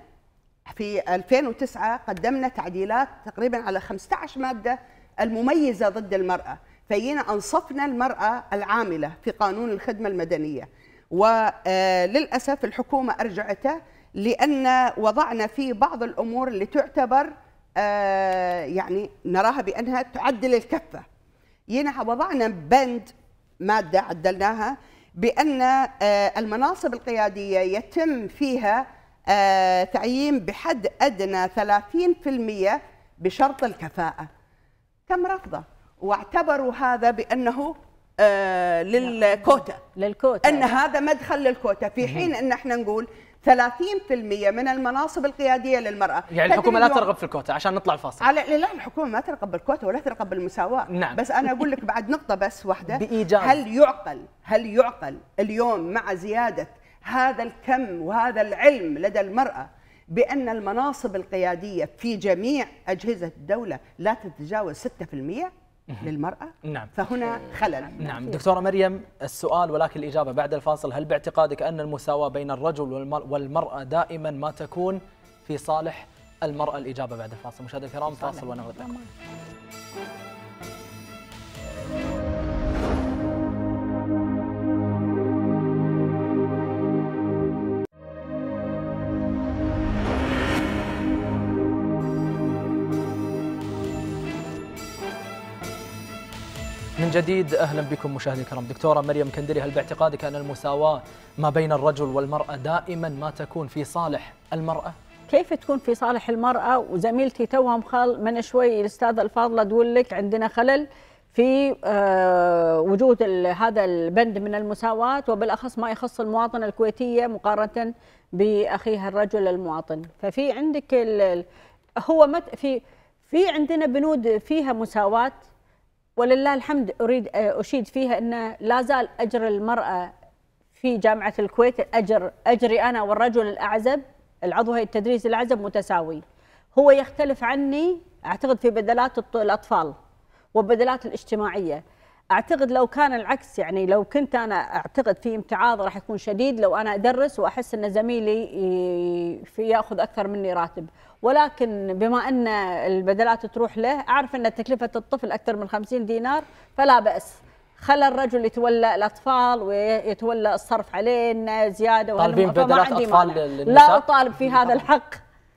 في 2009 قدمنا تعديلات تقريبا على 15 مادة المميزة ضد المرأة فجينا أنصفنا المرأة العاملة في قانون الخدمة المدنية وللأسف آه، الحكومة أرجعته لأن وضعنا فيه بعض الأمور اللي تعتبر آه، يعني نراها بأنها تعدل الكفة ينها يعني وضعنا بند مادة عدلناها بأن آه، المناصب القيادية يتم فيها تعيين بحد أدنى 30% بشرط الكفاءة تم رفضه واعتبروا هذا بأنه آه، للكوتا للكوتا ان هذا مدخل للكوتا في حين ان احنا نقول 30% من المناصب القياديه للمراه يعني الحكومه لا ترغب في الكوتا عشان نطلع الفاصل على لا الحكومه ما ترغب بالكوتا ولا ترغب بالمساواه نعم. بس انا اقول لك بعد نقطه بس واحده بإيجاب. هل يعقل هل يعقل اليوم مع زياده هذا الكم وهذا العلم لدى المراه بأن المناصب القيادية في جميع أجهزة الدولة لا تتجاوز 6%؟ للمرأة نعم فهنا خلل نعم. نعم دكتورة مريم السؤال ولكن الإجابة بعد الفاصل هل باعتقادك أن المساواة بين الرجل والمرأة دائما ما تكون في صالح المرأة الإجابة بعد الفاصل مشاهدة الكرام فاصل لكم نعم. جديد أهلا بكم مشاهدي الكرام دكتورة مريم كندري هل باعتقادك أن المساواة ما بين الرجل والمرأة دائما ما تكون في صالح المرأة؟ كيف تكون في صالح المرأة وزميلتي توهم خال من شوي الأستاذة الفاضلة تقول لك عندنا خلل في آه، وجود هذا البند من المساواة وبالأخص ما يخص المواطنة الكويتية مقارنة بأخيها الرجل المواطن ففي عندك هو في في عندنا بنود فيها مساواه ولله الحمد اريد آه، اشيد فيها ان لا زال اجر المراه في جامعه الكويت اجر اجري انا والرجل الاعزب العضو هيئه التدريس الاعزب متساوي هو يختلف عني اعتقد في بدلات الاطفال وبدلات الاجتماعيه اعتقد لو كان العكس يعني لو كنت انا اعتقد في امتعاض راح يكون شديد لو انا ادرس واحس ان زميلي في ياخذ اكثر مني راتب ولكن بما أن البدلات تروح له أعرف أن تكلفة الطفل أكثر من 50 دينار فلا بأس خلى الرجل يتولى الاطفال ويتولى الصرف علينا زياده طالبين بدلات اطفال لا اطالب في هذا الحق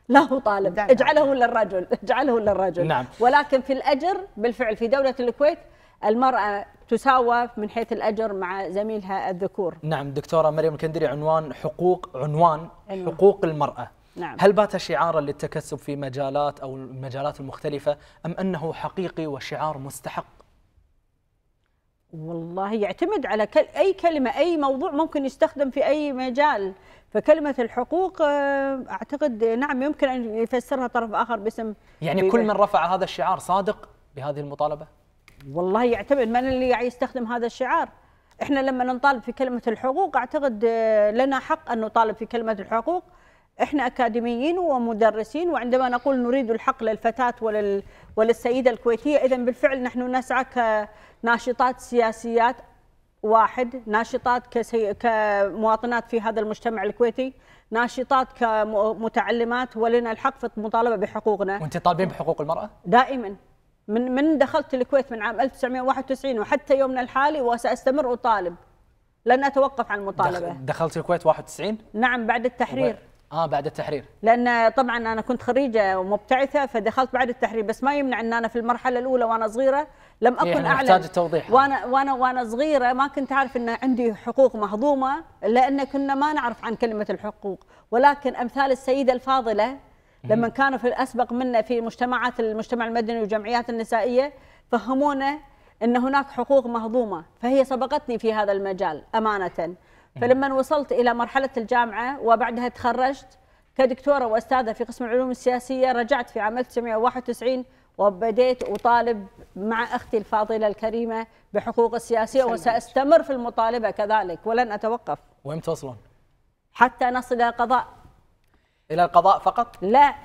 لا اطالب نعم. اجعله للرجل اجعله للرجل نعم. ولكن في الاجر بالفعل في دوله الكويت المرأة تساوى من حيث الأجر مع زميلها الذكور نعم دكتورة مريم الكندري عنوان حقوق عنوان. أيوة. حقوق المرأة نعم. هل بات شعارا للتكسب في مجالات أو المجالات المختلفة أم أنه حقيقي وشعار مستحق والله يعتمد على كل أي كلمة أي موضوع ممكن يستخدم في أي مجال فكلمة الحقوق آه، أعتقد نعم يمكن أن يفسرها طرف آخر باسم يعني كل من رفع هذا الشعار صادق بهذه المطالبة؟ والله يعتمد من اللي يعني يستخدم هذا الشعار احنا لما نطالب في كلمة الحقوق أعتقد آه، لنا حق أن نطالب في كلمة الحقوق احنا اكاديميين ومدرسين وعندما نقول نريد الحق للفتاه ولل وللسيده الكويتيه اذا بالفعل نحن نسعى كناشطات سياسيات واحد ناشطات كسي... كمواطنات في هذا المجتمع الكويتي ناشطات كمتعلمات ولنا الحق في المطالبه بحقوقنا وانت طالبين بحقوق المراه دائما من من دخلت الكويت من عام 1991 وحتى يومنا الحالي وساستمر اطالب لن اتوقف عن المطالبه دخلت الكويت 91 نعم بعد التحرير اه بعد التحرير لان طبعا انا كنت خريجه ومبتعثه فدخلت بعد التحرير بس ما يمنع ان انا في المرحله الاولى وانا صغيره لم إيه، اكن إيه اعلم التوضيح وانا وانا وانا صغيره ما كنت اعرف ان عندي حقوق مهضومه لان كنا ما نعرف عن كلمه الحقوق ولكن امثال السيده الفاضله لما كانوا في الاسبق منا في مجتمعات المجتمع المدني والجمعيات النسائيه فهمونا ان هناك حقوق مهضومه فهي سبقتني في هذا المجال امانه إيه. فلما وصلت الى مرحله الجامعه وبعدها تخرجت كدكتوره واستاذه في قسم العلوم السياسيه رجعت في عام 1991 وبديت اطالب مع اختي الفاضله الكريمه بحقوق السياسيه وساستمر في المطالبه كذلك ولن اتوقف. وين توصلون؟ حتى نصل الى القضاء. الى القضاء فقط؟ لا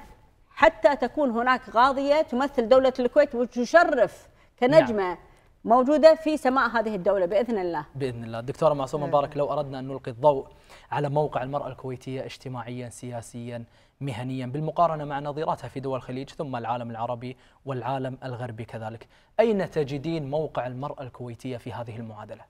حتى تكون هناك قاضيه تمثل دوله الكويت وتشرف كنجمه نعم. موجوده في سماء هذه الدوله باذن الله. باذن الله، دكتوره معصومه نعم. مبارك لو اردنا ان نلقي الضوء على موقع المراه الكويتيه اجتماعيا، سياسيا، مهنيا بالمقارنه مع نظيراتها في دول الخليج ثم العالم العربي والعالم الغربي كذلك، اين تجدين موقع المراه الكويتيه في هذه المعادله؟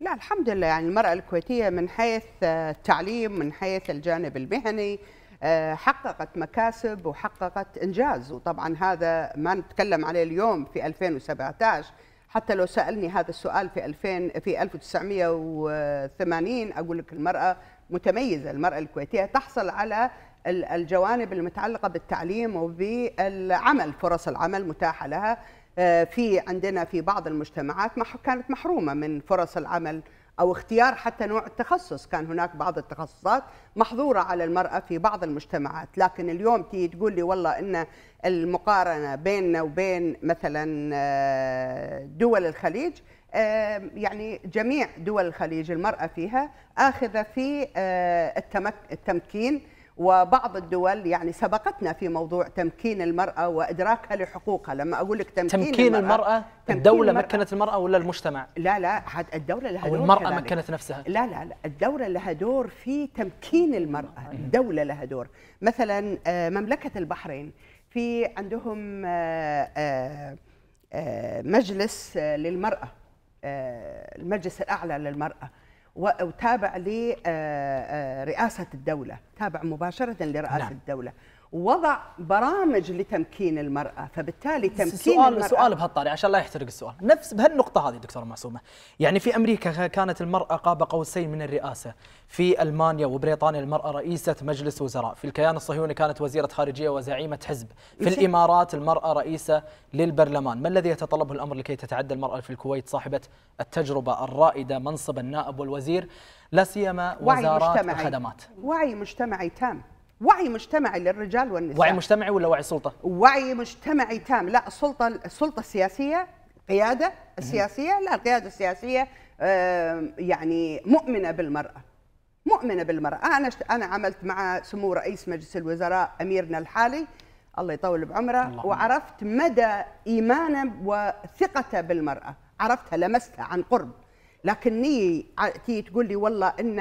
لا الحمد لله يعني المراه الكويتيه من حيث آه، التعليم، من حيث الجانب المهني، آه، حققت مكاسب وحققت انجاز وطبعا هذا ما نتكلم عليه اليوم في 2017 حتى لو سالني هذا السؤال في 2000 في 1980 اقول لك المراه متميزه المراه الكويتيه تحصل على الجوانب المتعلقه بالتعليم وبالعمل فرص العمل متاحه لها آه، في عندنا في بعض المجتمعات كانت محرومه من فرص العمل أو اختيار حتى نوع التخصص كان هناك بعض التخصصات محظورة على المرأة في بعض المجتمعات لكن اليوم تيجي تقول لي والله إن المقارنة بيننا وبين مثلا آه، دول الخليج آه، يعني جميع دول الخليج المرأة فيها آخذة في آه، التمكين وبعض الدول يعني سبقتنا في موضوع تمكين المرأة وإدراكها لحقوقها لما أقول لك تمكين, تمكين المرأة, المرأة تمكين الدولة المرأة مكنت المرأة ولا المجتمع؟ لا لا الدولة لها دور أو المرأة كذلك. مكنت نفسها لا لا لا الدولة لها دور في تمكين المرأة الدولة لها دور مثلا آه، مملكة البحرين في عندهم آه، آه، مجلس للمرأة المجلس الأعلى للمرأة وتابع لرئاسة آه، آه، الدولة تابع مباشرة لرئاسة نعم. الدولة وضع برامج لتمكين المرأة فبالتالي تمكين سؤال المرأة سؤال بهالطريقة عشان لا يحترق السؤال نفس بهالنقطة هذه دكتورة معصومة يعني في أمريكا كانت المرأة قاب قوسين من الرئاسة في ألمانيا وبريطانيا المرأة رئيسة مجلس وزراء في الكيان الصهيوني كانت وزيرة خارجية وزعيمة حزب في الإمارات المرأة رئيسة للبرلمان ما الذي يتطلبه الأمر لكي تتعدى المرأة في الكويت صاحبة التجربة الرائدة منصب النائب والوزير لا سيما وزارات وعي الخدمات وعي مجتمعي تام وعي مجتمعي للرجال والنساء وعي مجتمعي ولا وعي سلطه وعي مجتمعي تام لا السلطه السلطه السياسيه قياده السياسيه لا القياده السياسيه يعني مؤمنه بالمراه مؤمنه بالمراه انا انا عملت مع سمو رئيس مجلس الوزراء اميرنا الحالي الله يطول بعمره وعرفت مدى ايمانه وثقته بالمراه عرفتها لمستها عن قرب لكني تي تقول لي والله ان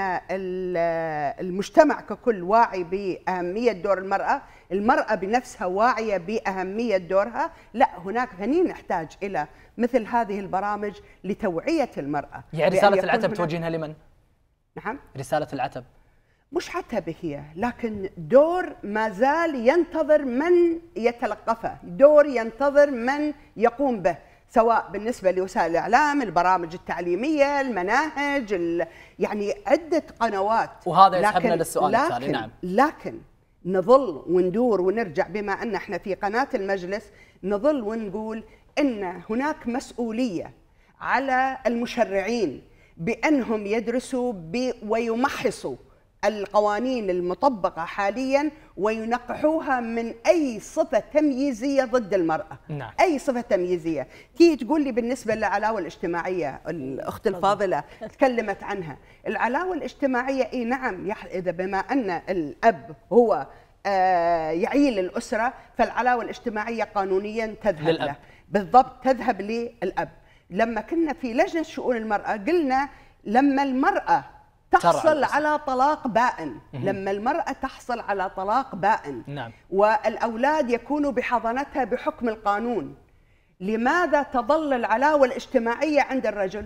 المجتمع ككل واعي باهميه دور المراه، المراه بنفسها واعيه باهميه دورها، لا هناك هني نحتاج الى مثل هذه البرامج لتوعيه المراه. يعني رساله العتب توجهها لمن؟ نعم رساله العتب مش عتبة هي لكن دور ما زال ينتظر من يتلقفه دور ينتظر من يقوم به سواء بالنسبة لوسائل الإعلام البرامج التعليمية المناهج يعني عدة قنوات وهذا يسحبنا للسؤال التالي نعم لكن نظل وندور ونرجع بما أن احنا في قناة المجلس نظل ونقول أن هناك مسؤولية على المشرعين بأنهم يدرسوا ويمحصوا القوانين المطبقة حاليا وينقحوها من أي صفة تمييزية ضد المرأة نعم. أي صفة تمييزية تيجي تقول لي بالنسبة للعلاوة الاجتماعية الأخت الفاضلة تكلمت عنها العلاوة الاجتماعية إي نعم إذا بما أن الأب هو آه يعيل الأسرة فالعلاوة الاجتماعية قانونيا تذهب للأب. له بالضبط تذهب للأب لما كنا في لجنة شؤون المرأة قلنا لما المرأة تحصل على طلاق بائن لما المرأة تحصل على طلاق بائن نعم. والأولاد يكونوا بحضانتها بحكم القانون لماذا تظل العلاوة الاجتماعية عند الرجل؟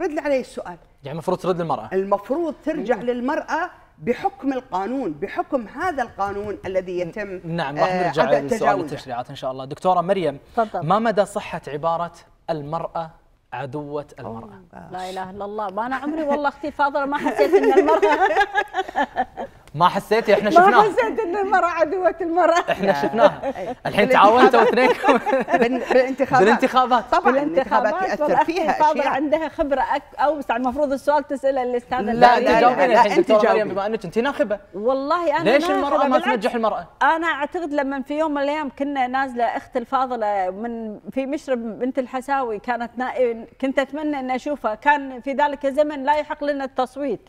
رد لي عليه السؤال يعني المفروض ترد للمرأة المفروض ترجع مم. للمرأة بحكم القانون بحكم هذا القانون الذي يتم نعم راح آه، نرجع لسؤال التشريعات إن شاء الله دكتورة مريم طبعا. ما مدى صحة عبارة المرأة عدوة المرأة لا إله إلا الله ما أنا عمري والله أختي فاضلة ما حسيت أن المرأة *laughs* ما حسيتي احنا شفناها ما حسيت ان المراه عدوه المراه احنا شفناها *laughs* الحين تعاونتوا اثنينكم *laughs* بالانتخابات بالانتخابات طبعا الانتخابات ياثر فيها اشياء عندها خبره اوسع المفروض السؤال تساله الاستاذ لا جاوبيني الحين انت جاوبين بما انك انت ناخبه والله انا ليش المراه ما تنجح المراه؟ انا اعتقد لما في يوم من الايام كنا نازله اختي الفاضله من في مشرب بنت الحساوي كانت نائب كنت اتمنى ان اشوفها كان في ذلك الزمن لا يحق لنا التصويت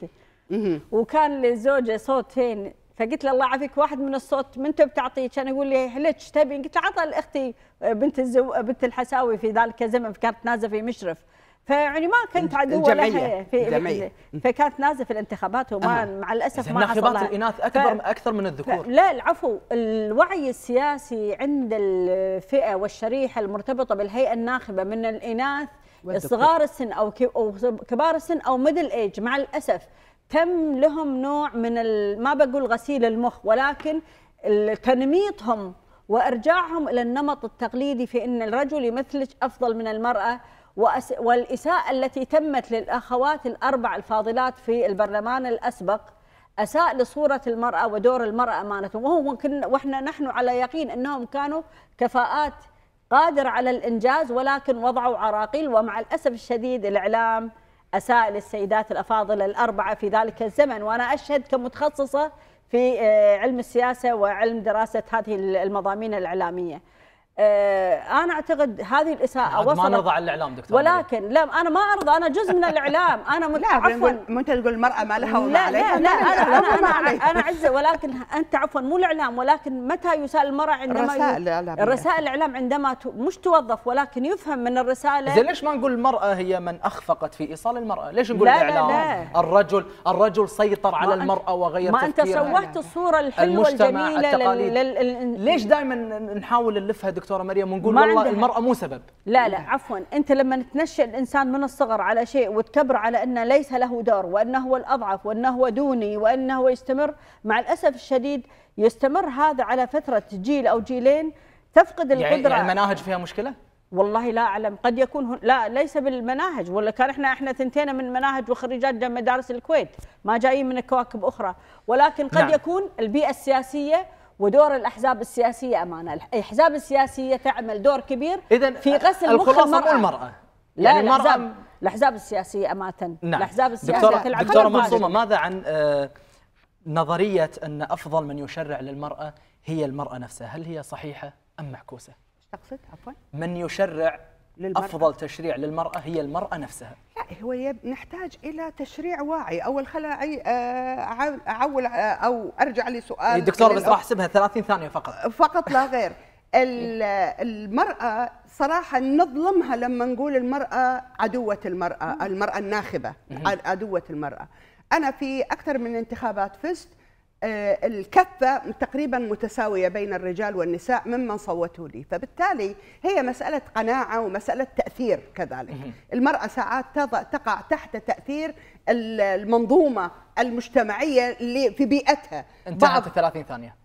وكان للزوجة صوتين فقلت له الله يعافيك واحد من الصوت من تبي تعطيه كان يقول لي ليش تبي قلت له عطى لاختي بنت الزو... بنت الحساوي في ذلك الزمن كانت نازله في مشرف فيعني ما كنت عدوه لها في الجمعية. فكانت نازله في الانتخابات وما أه. مع الاسف ما حصلت ناخبات الاناث اكبر ف... اكثر من الذكور ف... لا العفو الوعي السياسي عند الفئه والشريحه المرتبطه بالهيئه الناخبه من الاناث والذكور. صغار السن او كبار السن او ميدل ايج مع الاسف تم لهم نوع من ما بقول غسيل المخ ولكن تنميطهم وارجاعهم الى النمط التقليدي في ان الرجل يمثلك افضل من المراه والاساءه التي تمت للاخوات الاربع الفاضلات في البرلمان الاسبق اساء لصوره المراه ودور المراه امانه وهو ممكن واحنا نحن على يقين انهم كانوا كفاءات قادر على الانجاز ولكن وضعوا عراقيل ومع الاسف الشديد الاعلام أساء للسيدات الأفاضل الأربعة في ذلك الزمن وأنا أشهد كمتخصصة في آه، علم السياسة وعلم دراسة هذه المضامين الإعلامية آه، انا اعتقد هذه الاساءه وصلت ما نرضى على الاعلام دكتور ولكن لا انا ما ارضى انا جزء من الاعلام *laughs* انا م... لا عفوا انت تقول المراه ما لها وما لا لا لا انا انا انا, أنا عزه ولكن انت عفوا مو الاعلام ولكن متى يسال المراه عندما الرسائل الاعلام الرسائل الاعلام عندما ت... مش توظف ولكن يفهم من الرساله زين ليش ما نقول المراه هي من اخفقت في ايصال المراه؟ ليش نقول الاعلام لا لا. الرجل الرجل سيطر على المراه وغير ما انت سوحت الصوره الحلوه الجميله لل... ليش دائما نحاول نلفها دكتوره مريم ونقول والله المراه مو سبب لا لا عفوا انت لما تنشئ الانسان من الصغر على شيء وتكبر على انه ليس له دور وانه هو الاضعف وانه هو دوني وانه هو يستمر مع الاسف الشديد يستمر هذا على فتره جيل او جيلين تفقد يعني- يعني القدره يعني المناهج فيها مشكله والله لا اعلم قد يكون هن... لا ليس بالمناهج ولا كان احنا احنا ثنتين من مناهج وخريجات مدارس الكويت ما جايين من كواكب اخرى ولكن قد نعم. يكون البيئه السياسيه ودور الاحزاب السياسيه امانه، الاحزاب السياسيه تعمل دور كبير إذن في غسل مخ المراه المرأة. لا يعني الاحزاب الاحزاب السياسيه امانه نعم. الاحزاب السياسيه دكتورة تلعب دكتورة منصومه ماذا عن آه، نظريه ان افضل من يشرع للمراه هي المراه نفسها، هل هي صحيحه ام معكوسه؟ ايش تقصد عفوا؟ من يشرع للمرأة. أفضل تشريع للمرأة هي المرأة نفسها لا هو يب... نحتاج إلى تشريع واعي أول خل آه، أعول أو أرجع لسؤال دكتور بس راح أحسبها 30 ثانية فقط فقط لا غير *laughs* المرأة صراحة نظلمها لما نقول المرأة عدوة المرأة المرأة الناخبة عدوة المرأة أنا في أكثر من انتخابات فزت آه، الكفة تقريبا متساوية بين الرجال والنساء ممن صوتوا لي فبالتالي هي مسألة قناعة ومسألة تأثير كذلك المرأة ساعات تقع تحت تأثير المنظومة المجتمعية اللي في بيئتها انتهت 30 ثانية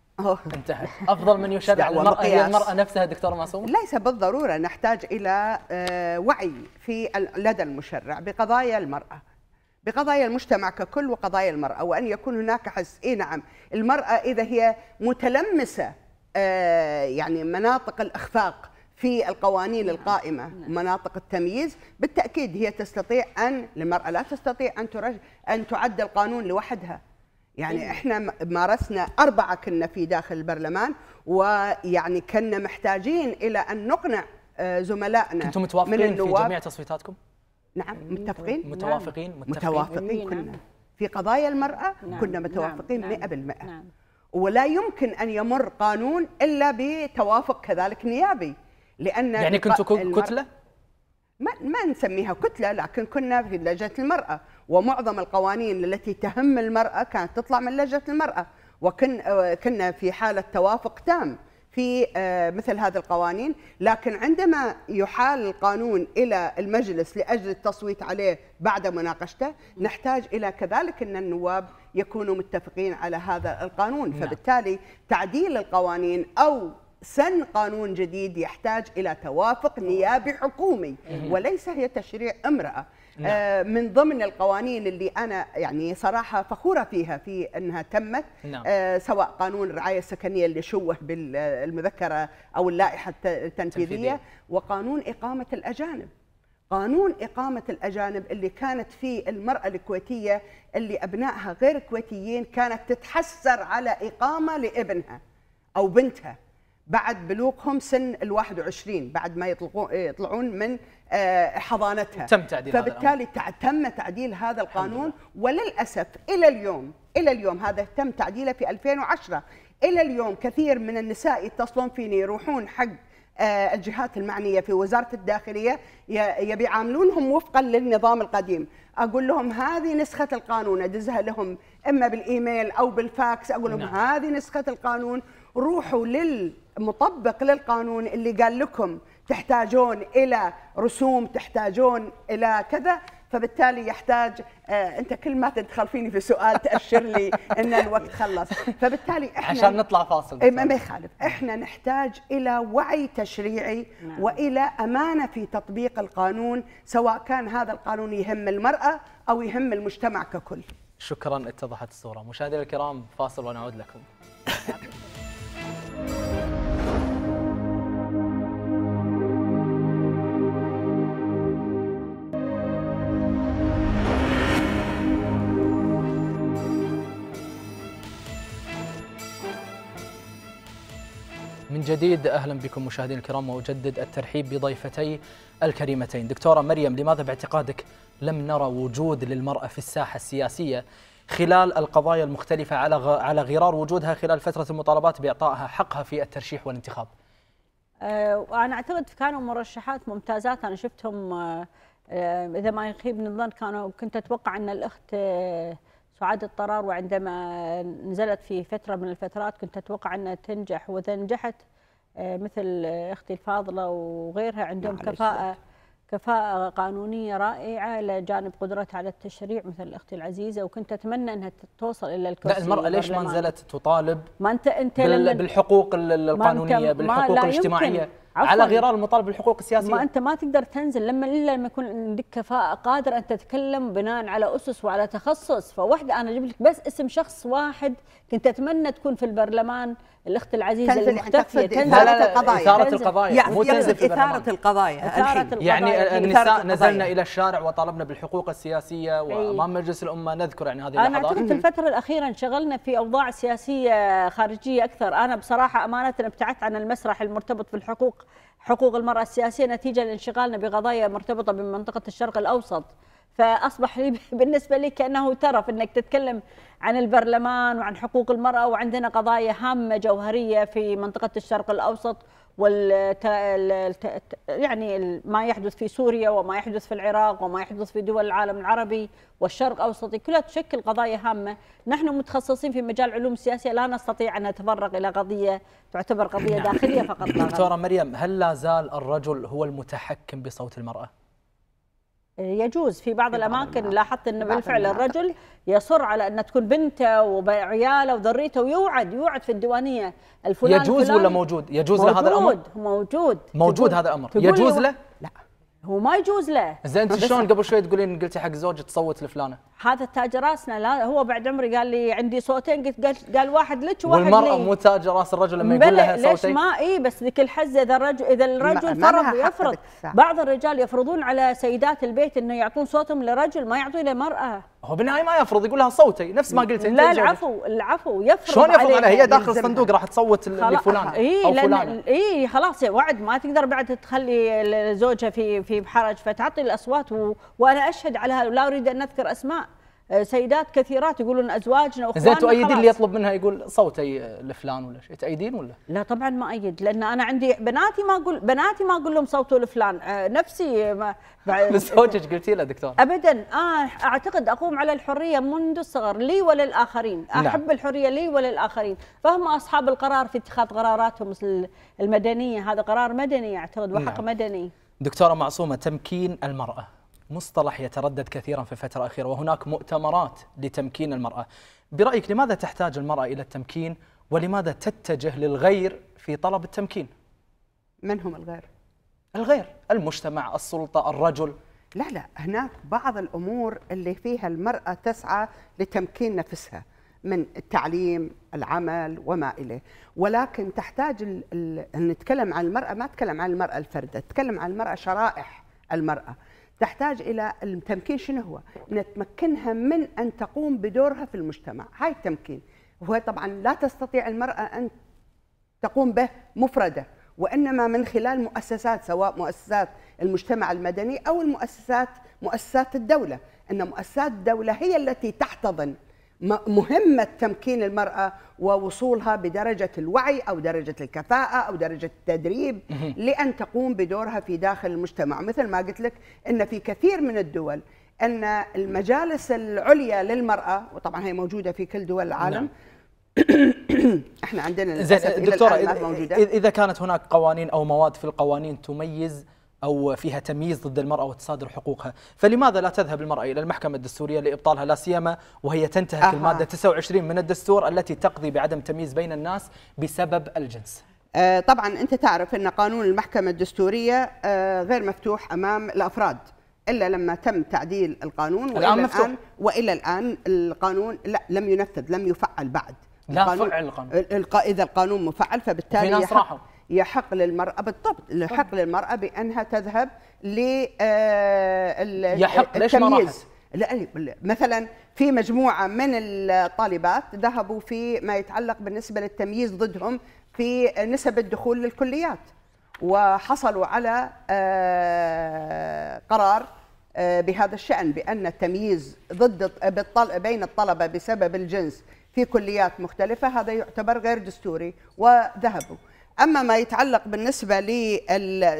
انتهى افضل من يشرع المراه هي المراه نفسها دكتور معصوم ليس بالضروره نحتاج الى آه، وعي في لدى المشرع بقضايا المراه بقضايا المجتمع ككل وقضايا المرأة وأن يكون هناك حس إيه نعم المرأة إذا هي متلمسة آه، يعني مناطق الإخفاق في القوانين نعم، القائمة نعم. ومناطق التمييز بالتأكيد هي تستطيع أن المرأة لا تستطيع أن أن تعدل القانون لوحدها يعني نعم. احنا مارسنا أربعة كنا في داخل البرلمان ويعني كنا محتاجين إلى أن نقنع آه، زملائنا كنتم متوافقين في جميع تصويتاتكم؟ نعم, نعم. متفقين متوافقين متفقين. متوافقين كلنا في قضايا المرأة نعم. نعم. كنا متوافقين نعم. 100% نعم. ولا يمكن أن يمر قانون إلا بتوافق كذلك نيابي لأن يعني كنتوا كتلة؟ ما ما نسميها كتله لكن كنا في لجنه المراه ومعظم القوانين التي تهم المراه كانت تطلع من لجنه المراه وكنا آه، في حاله توافق تام في آه، مثل هذه القوانين لكن عندما يحال القانون إلى المجلس لأجل التصويت عليه بعد مناقشته نعم. نحتاج إلى كذلك أن النواب يكونوا متفقين على هذا القانون نعم. فبالتالي تعديل القوانين أو سن قانون جديد يحتاج إلى توافق نيابي حكومي وليس هي تشريع امرأة نعم. آه، من ضمن القوانين اللي انا يعني صراحه فخوره فيها في انها تمت نعم. آه، سواء قانون الرعايه السكنيه اللي شوه بالمذكره او اللائحه التنفيذيه وقانون اقامه الاجانب قانون إقامة الأجانب اللي كانت فيه المرأة الكويتية اللي أبنائها غير كويتيين كانت تتحسر على إقامة لابنها أو بنتها بعد بلوغهم سن ال 21 بعد ما يطلقون يطلعون من آه، حضانتها تم تعديل فبالتالي هذا تم تعديل هذا القانون وللاسف الى اليوم الى اليوم هذا تم تعديله في 2010 الى اليوم كثير من النساء يتصلون فيني يروحون حق آه، الجهات المعنية في وزارة الداخلية يبي يعاملونهم وفقا للنظام القديم أقول لهم هذه نسخة القانون أدزها لهم إما بالإيميل أو بالفاكس أقول لهم نعم. هذه نسخة القانون روحوا للمطبق للقانون اللي قال لكم تحتاجون الى رسوم تحتاجون الى كذا فبالتالي يحتاج آه انت كل ما تدخل فيني في سؤال تاشر لي *laughs* ان الوقت خلص فبالتالي احنا عشان نطلع فاصل إيه، ما يخالف احنا نحتاج الى وعي تشريعي نعم. والى امانه في تطبيق القانون سواء كان هذا القانون يهم المراه او يهم المجتمع ككل شكرا اتضحت الصوره مشاهدينا الكرام فاصل ونعود لكم *laughs* من جديد اهلا بكم مشاهدينا الكرام واجدد الترحيب بضيفتي الكريمتين دكتوره مريم لماذا باعتقادك لم نرى وجود للمراه في الساحه السياسيه خلال القضايا المختلفة على على غرار وجودها خلال فترة المطالبات بإعطائها حقها في الترشيح والانتخاب آه، وأنا أعتقد كانوا مرشحات ممتازات أنا شفتهم آه، آه، إذا ما يخيبني الظن كانوا كنت أتوقع أن الأخت سعاد الطرار وعندما نزلت في فترة من الفترات كنت أتوقع أنها تنجح وإذا نجحت مثل أختي الفاضلة وغيرها عندهم كفاءة كفاءة قانونية رائعة إلى جانب قدرتها على التشريع مثل الأخت العزيزة وكنت أتمنى أنها توصل إلى الكرسي لا المرأة ليش ما نزلت تطالب ما أنت أنت بالحقوق القانونية بالحقوق الاجتماعية عفواً. على غرار المطالب بالحقوق السياسيه ما انت ما تقدر تنزل لما الا لما يكون عندك كفاءه قادر ان تتكلم بناء على اسس وعلى تخصص فواحده انا اجيب لك بس اسم شخص واحد كنت اتمنى تكون في البرلمان الاخت العزيزه تنزل المختفيه تنزل اثاره القضايا اثاره القضايا مو تنزل في اثاره القضايا يعني النساء نزلنا الى الشارع وطالبنا بالحقوق السياسيه وامام مجلس الامه نذكر يعني هذه اللحظات انا اعتقد في الفتره الاخيره انشغلنا في اوضاع سياسيه خارجيه اكثر انا بصراحه امانه ابتعدت عن المسرح المرتبط بالحقوق حقوق المرأة السياسية نتيجة لانشغالنا بقضايا مرتبطة بمنطقة الشرق الأوسط فأصبح لي *laughs* بالنسبة لي كأنه ترف أنك تتكلم عن البرلمان وعن حقوق المرأة وعندنا قضايا هامة جوهرية في منطقة الشرق الأوسط والت... الت... يعني ما يحدث في سوريا وما يحدث في العراق وما يحدث في دول العالم العربي والشرق الاوسط كلها تشكل قضايا هامة نحن متخصصين في مجال علوم السياسية لا نستطيع أن نتفرغ إلى قضية تعتبر قضية نعم. داخلية فقط دكتورة مريم هل لا زال الرجل هو المتحكم بصوت المرأة؟ يجوز في بعض في الاماكن لاحظت انه بالفعل الرجل يصر على ان تكون بنته وعياله وذريته ويوعد يوعد في الديوانيه الفلان يجوز الفلان ولا موجود؟ يجوز موجود له هذا الامر؟ موجود موجود موجود هذا الامر يجوز له؟ لا هو ما يجوز له زين انت شلون قبل شوي تقولين قلتي حق زوجك تصوت لفلانه هذا تاج راسنا لا هو بعد عمري قال لي عندي صوتين قلت قال, واحد لك وواحد لي والمرأة مو تاج راس الرجل لما يقول لها صوتين ليش ما اي بس ذيك الحزة اذا الرجل اذا الرجل فرض يفرض بعض الرجال يفرضون على سيدات البيت انه يعطون صوتهم لرجل ما يعطوه لمرأة هو بالنهاية ما يفرض يقول لها صوتي نفس ما قلت انت لا العفو العفو يفرض شلون يفرض عليها هي داخل الصندوق راح تصوت لفلان اي او فلان اي خلاص وعد ما تقدر بعد تخلي زوجها في في حرج فتعطي الاصوات وانا اشهد على لا اريد ان اذكر اسماء آه، سيدات كثيرات يقولون ازواجنا واخواننا زين تؤيدين اللي يطلب منها يقول صوتي لفلان ولا شيء تأيدين ولا؟ لا طبعا ما أيد لأن أنا عندي بناتي ما أقول بناتي ما أقول لهم صوتوا لفلان آه، نفسي ما *laughs* زوجك قلتي له دكتور أبدا أنا آه، أعتقد أقوم على الحرية منذ الصغر لي وللآخرين نعم. أحب الحرية لي وللآخرين فهم أصحاب القرار في اتخاذ قراراتهم المدنية هذا قرار مدني أعتقد وحق نعم. مدني دكتورة معصومة تمكين المرأة مصطلح يتردد كثيرا في الفترة الأخيرة وهناك مؤتمرات لتمكين المرأة برأيك لماذا تحتاج المرأة إلى التمكين ولماذا تتجه للغير في طلب التمكين من هم الغير؟ الغير المجتمع السلطة الرجل لا لا هناك بعض الأمور اللي فيها المرأة تسعى لتمكين نفسها من التعليم العمل وما إليه ولكن تحتاج ال... ال... نتكلم عن المرأة ما تكلم عن المرأة الفردة تكلم عن المرأة شرائح المرأة تحتاج الى التمكين شنو هو؟ نتمكنها من ان تقوم بدورها في المجتمع، هاي التمكين، وهو طبعا لا تستطيع المراه ان تقوم به مفرده، وانما من خلال مؤسسات سواء مؤسسات المجتمع المدني او المؤسسات مؤسسات الدوله، ان مؤسسات الدوله هي التي تحتضن مهمة تمكين المرأة ووصولها بدرجة الوعي أو درجة الكفاءة أو درجة التدريب لأن تقوم بدورها في داخل المجتمع مثل ما قلت لك أن في كثير من الدول أن المجالس العليا للمرأة وطبعا هي موجودة في كل دول العالم نعم. *coughs* احنا عندنا دكتورة إذا, إذا كانت هناك قوانين أو مواد في القوانين تميز أو فيها تمييز ضد المرأة وتصادر حقوقها فلماذا لا تذهب المرأة إلى المحكمة الدستورية لإبطالها لا سيما وهي تنتهك أه. المادة 29 من الدستور التي تقضي بعدم تمييز بين الناس بسبب الجنس آه طبعا أنت تعرف أن قانون المحكمة الدستورية آه غير مفتوح أمام الأفراد إلا لما تم تعديل القانون وإلى الآن, مفتوح. الآن وإلى الآن القانون لا لم ينفذ لم يفعل بعد لا القانون فعل القانون إذا القانون مفعل فبالتالي في ناس راحوا يحق للمرأة بالضبط يحق للمرأة بأنها تذهب ل آه، يحق ليش ما لا مثلا في مجموعة من الطالبات ذهبوا في ما يتعلق بالنسبة للتمييز ضدهم في نسب الدخول للكليات وحصلوا على آه، قرار آه، بهذا الشأن بأن التمييز ضد بين الطلبة بسبب الجنس في كليات مختلفة هذا يعتبر غير دستوري وذهبوا أما ما يتعلق بالنسبة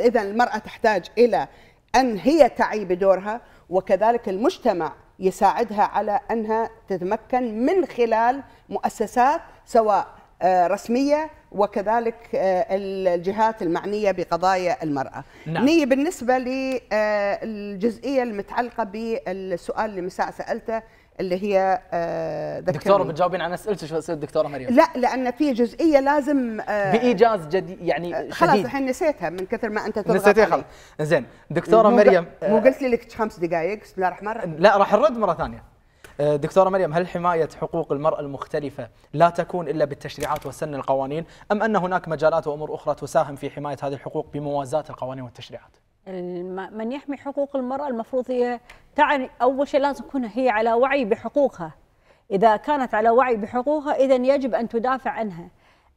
إذا المرأة تحتاج إلى أن هي تعي بدورها وكذلك المجتمع يساعدها على أنها تتمكن من خلال مؤسسات سواء آه، رسميه وكذلك آه، الجهات المعنيه بقضايا المراه. نعم. ني بالنسبه للجزئيه آه، المتعلقه بالسؤال اللي مساء سالته اللي هي دكتوره بتجاوبين عن اسئلتي شو اسئله الدكتوره مريم لا لان في جزئيه لازم بايجاز جديد يعني شديد خلاص الحين نسيتها من كثر ما انت تضغط نسيتها خلاص زين دكتوره مريم مو قلت لي لك خمس دقائق بسم الله الرحمن الرحيم لا راح نرد مره ثانيه آه، دكتورة مريم هل حماية حقوق المرأة المختلفة لا تكون إلا بالتشريعات وسن القوانين أم أن هناك مجالات وأمور أخرى تساهم في حماية هذه الحقوق بموازاة القوانين والتشريعات؟ من يحمي حقوق المرأة المفروض هي تعني أول شيء لازم تكون هي على وعي بحقوقها إذا كانت على وعي بحقوقها إذا يجب أن تدافع عنها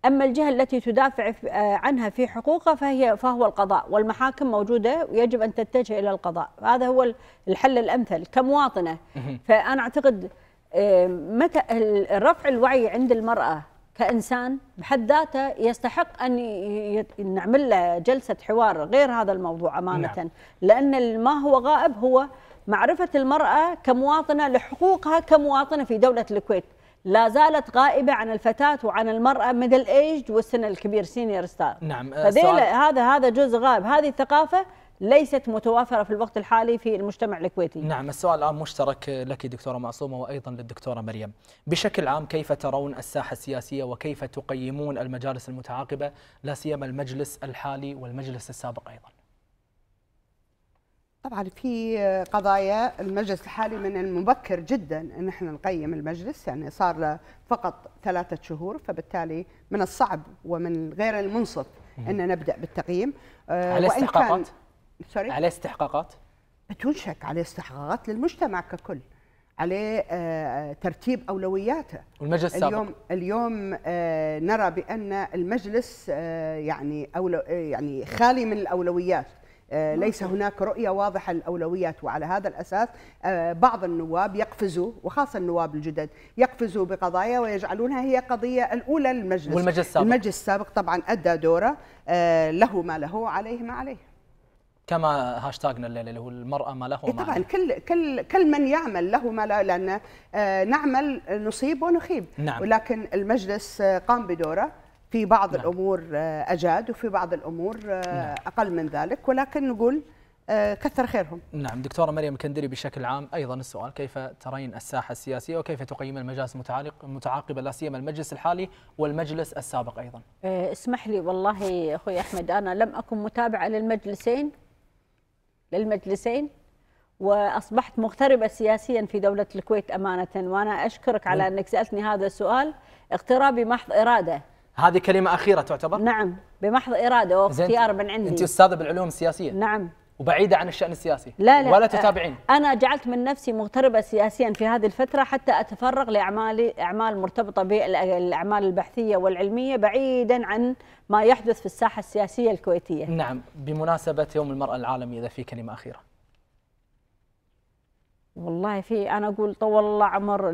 أما الجهة التي تدافع آه، عنها في حقوقها فهي فهو القضاء والمحاكم موجودة ويجب أن تتجه إلى القضاء هذا هو الحل الأمثل كمواطنة فأنا أعتقد آه، متى رفع الوعي عند المرأة كإنسان بحد ذاته يستحق أن نعمل له جلسة حوار غير هذا الموضوع أمانة نعم. لأن ما هو غائب هو معرفة المرأة كمواطنة لحقوقها كمواطنة في دولة الكويت لا زالت غائبة عن الفتاة وعن المرأة ميدل ايج والسن الكبير سينيور ستار نعم آه، هذا هذا جزء غائب هذه الثقافة ليست متوافرة في الوقت الحالي في المجتمع الكويتي نعم السؤال الآن مشترك لك دكتورة معصومة وأيضا للدكتورة مريم بشكل عام كيف ترون الساحة السياسية وكيف تقيمون المجالس المتعاقبة لا سيما المجلس الحالي والمجلس السابق أيضا طبعا في قضايا المجلس الحالي من المبكر جدا ان احنا نقيم المجلس يعني صار له فقط ثلاثة شهور فبالتالي من الصعب ومن غير المنصف ان نبدا بالتقييم آه، على استحقاقات سوري على استحقاقات بدون شك عليه استحقاقات للمجتمع ككل عليه آه، ترتيب اولوياته والمجلس السابق اليوم اليوم آه، نرى بان المجلس يعني أولو يعني خالي من الاولويات آه، ليس هناك رؤية واضحة للأولويات وعلى هذا الأساس آه، بعض النواب يقفزوا وخاصة النواب الجدد يقفزوا بقضايا ويجعلونها هي قضية الأولى للمجلس والمجلس السابق المجلس السابق طبعا أدى دوره آه، له ما له عليه ما عليه كما هاشتاجنا الليله اللي هو المراه ما له إيه، ما طبعا كل كل كل من يعمل له ما له لان نعمل نصيب ونخيب نعم. ولكن المجلس قام بدوره في بعض نعم. الامور آه، اجاد وفي بعض الامور آه، نعم. اقل من ذلك ولكن نقول آه، كثر خيرهم. نعم دكتوره مريم الكندري بشكل عام ايضا السؤال كيف ترين الساحه السياسيه وكيف تقيم المجالس المتعاقبه لا سيما المجلس الحالي والمجلس السابق ايضا. اسمح لي والله اخوي احمد انا لم اكن متابعه للمجلسين للمجلسين واصبحت مغتربه سياسيا في دوله الكويت امانه وانا اشكرك على نعم. انك سالتني هذا السؤال اقترابي محض اراده هذه كلمة أخيرة تعتبر؟ نعم بمحض إرادة واختيار من عندي أنت أستاذة بالعلوم السياسية نعم وبعيدة عن الشأن السياسي لا لا ولا تتابعين أنا جعلت من نفسي مغتربة سياسيا في هذه الفترة حتى أتفرغ لأعمالي أعمال مرتبطة بالأعمال البحثية والعلمية بعيدا عن ما يحدث في الساحة السياسية الكويتية نعم بمناسبة يوم المرأة العالمي إذا في كلمة أخيرة والله في انا اقول طول عمر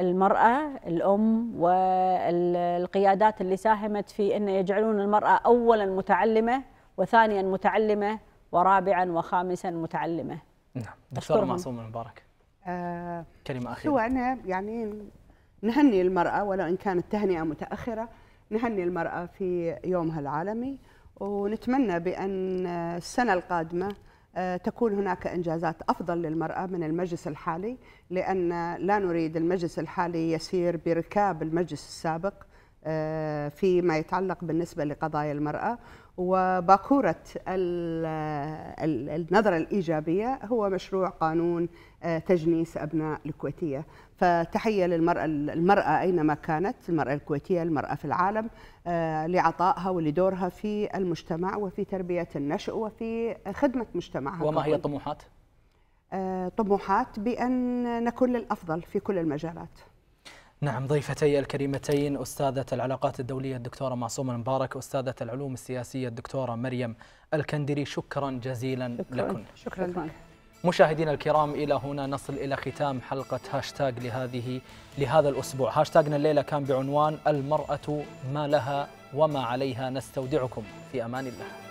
المراه الام والقيادات اللي ساهمت في ان يجعلون المراه اولا متعلمه وثانيا متعلمه ورابعا وخامسا متعلمه. نعم دكتوره معصوم المبارك. آه كلمه اخيره. هو انا يعني نهني المراه ولو ان كانت تهنئه متاخره نهني المراه في يومها العالمي ونتمنى بان السنه القادمه آه، تكون هناك انجازات افضل للمراه من المجلس الحالي لان لا نريد المجلس الحالي يسير بركاب المجلس السابق آه، فيما يتعلق بالنسبه لقضايا المراه وباكوره النظره الايجابيه هو مشروع قانون آه، تجنيس أبناء الكويتية فتحية للمرأة المرأة أينما كانت المرأة الكويتية المرأة في العالم آه، لعطائها ولدورها في المجتمع وفي تربية النشء وفي خدمة مجتمعها وما هي الطموحات؟ آه، طموحات بأن نكون للأفضل في كل المجالات نعم ضيفتي الكريمتين أستاذة العلاقات الدولية الدكتورة معصومة المبارك أستاذة العلوم السياسية الدكتورة مريم الكندري شكرا جزيلا شكرا لكم شكرا, شكرا. مشاهدينا الكرام إلى هنا نصل إلى ختام حلقة هاشتاج لهذه لهذا الأسبوع هاشتاجنا الليلة كان بعنوان المرأة ما لها وما عليها نستودعكم في أمان الله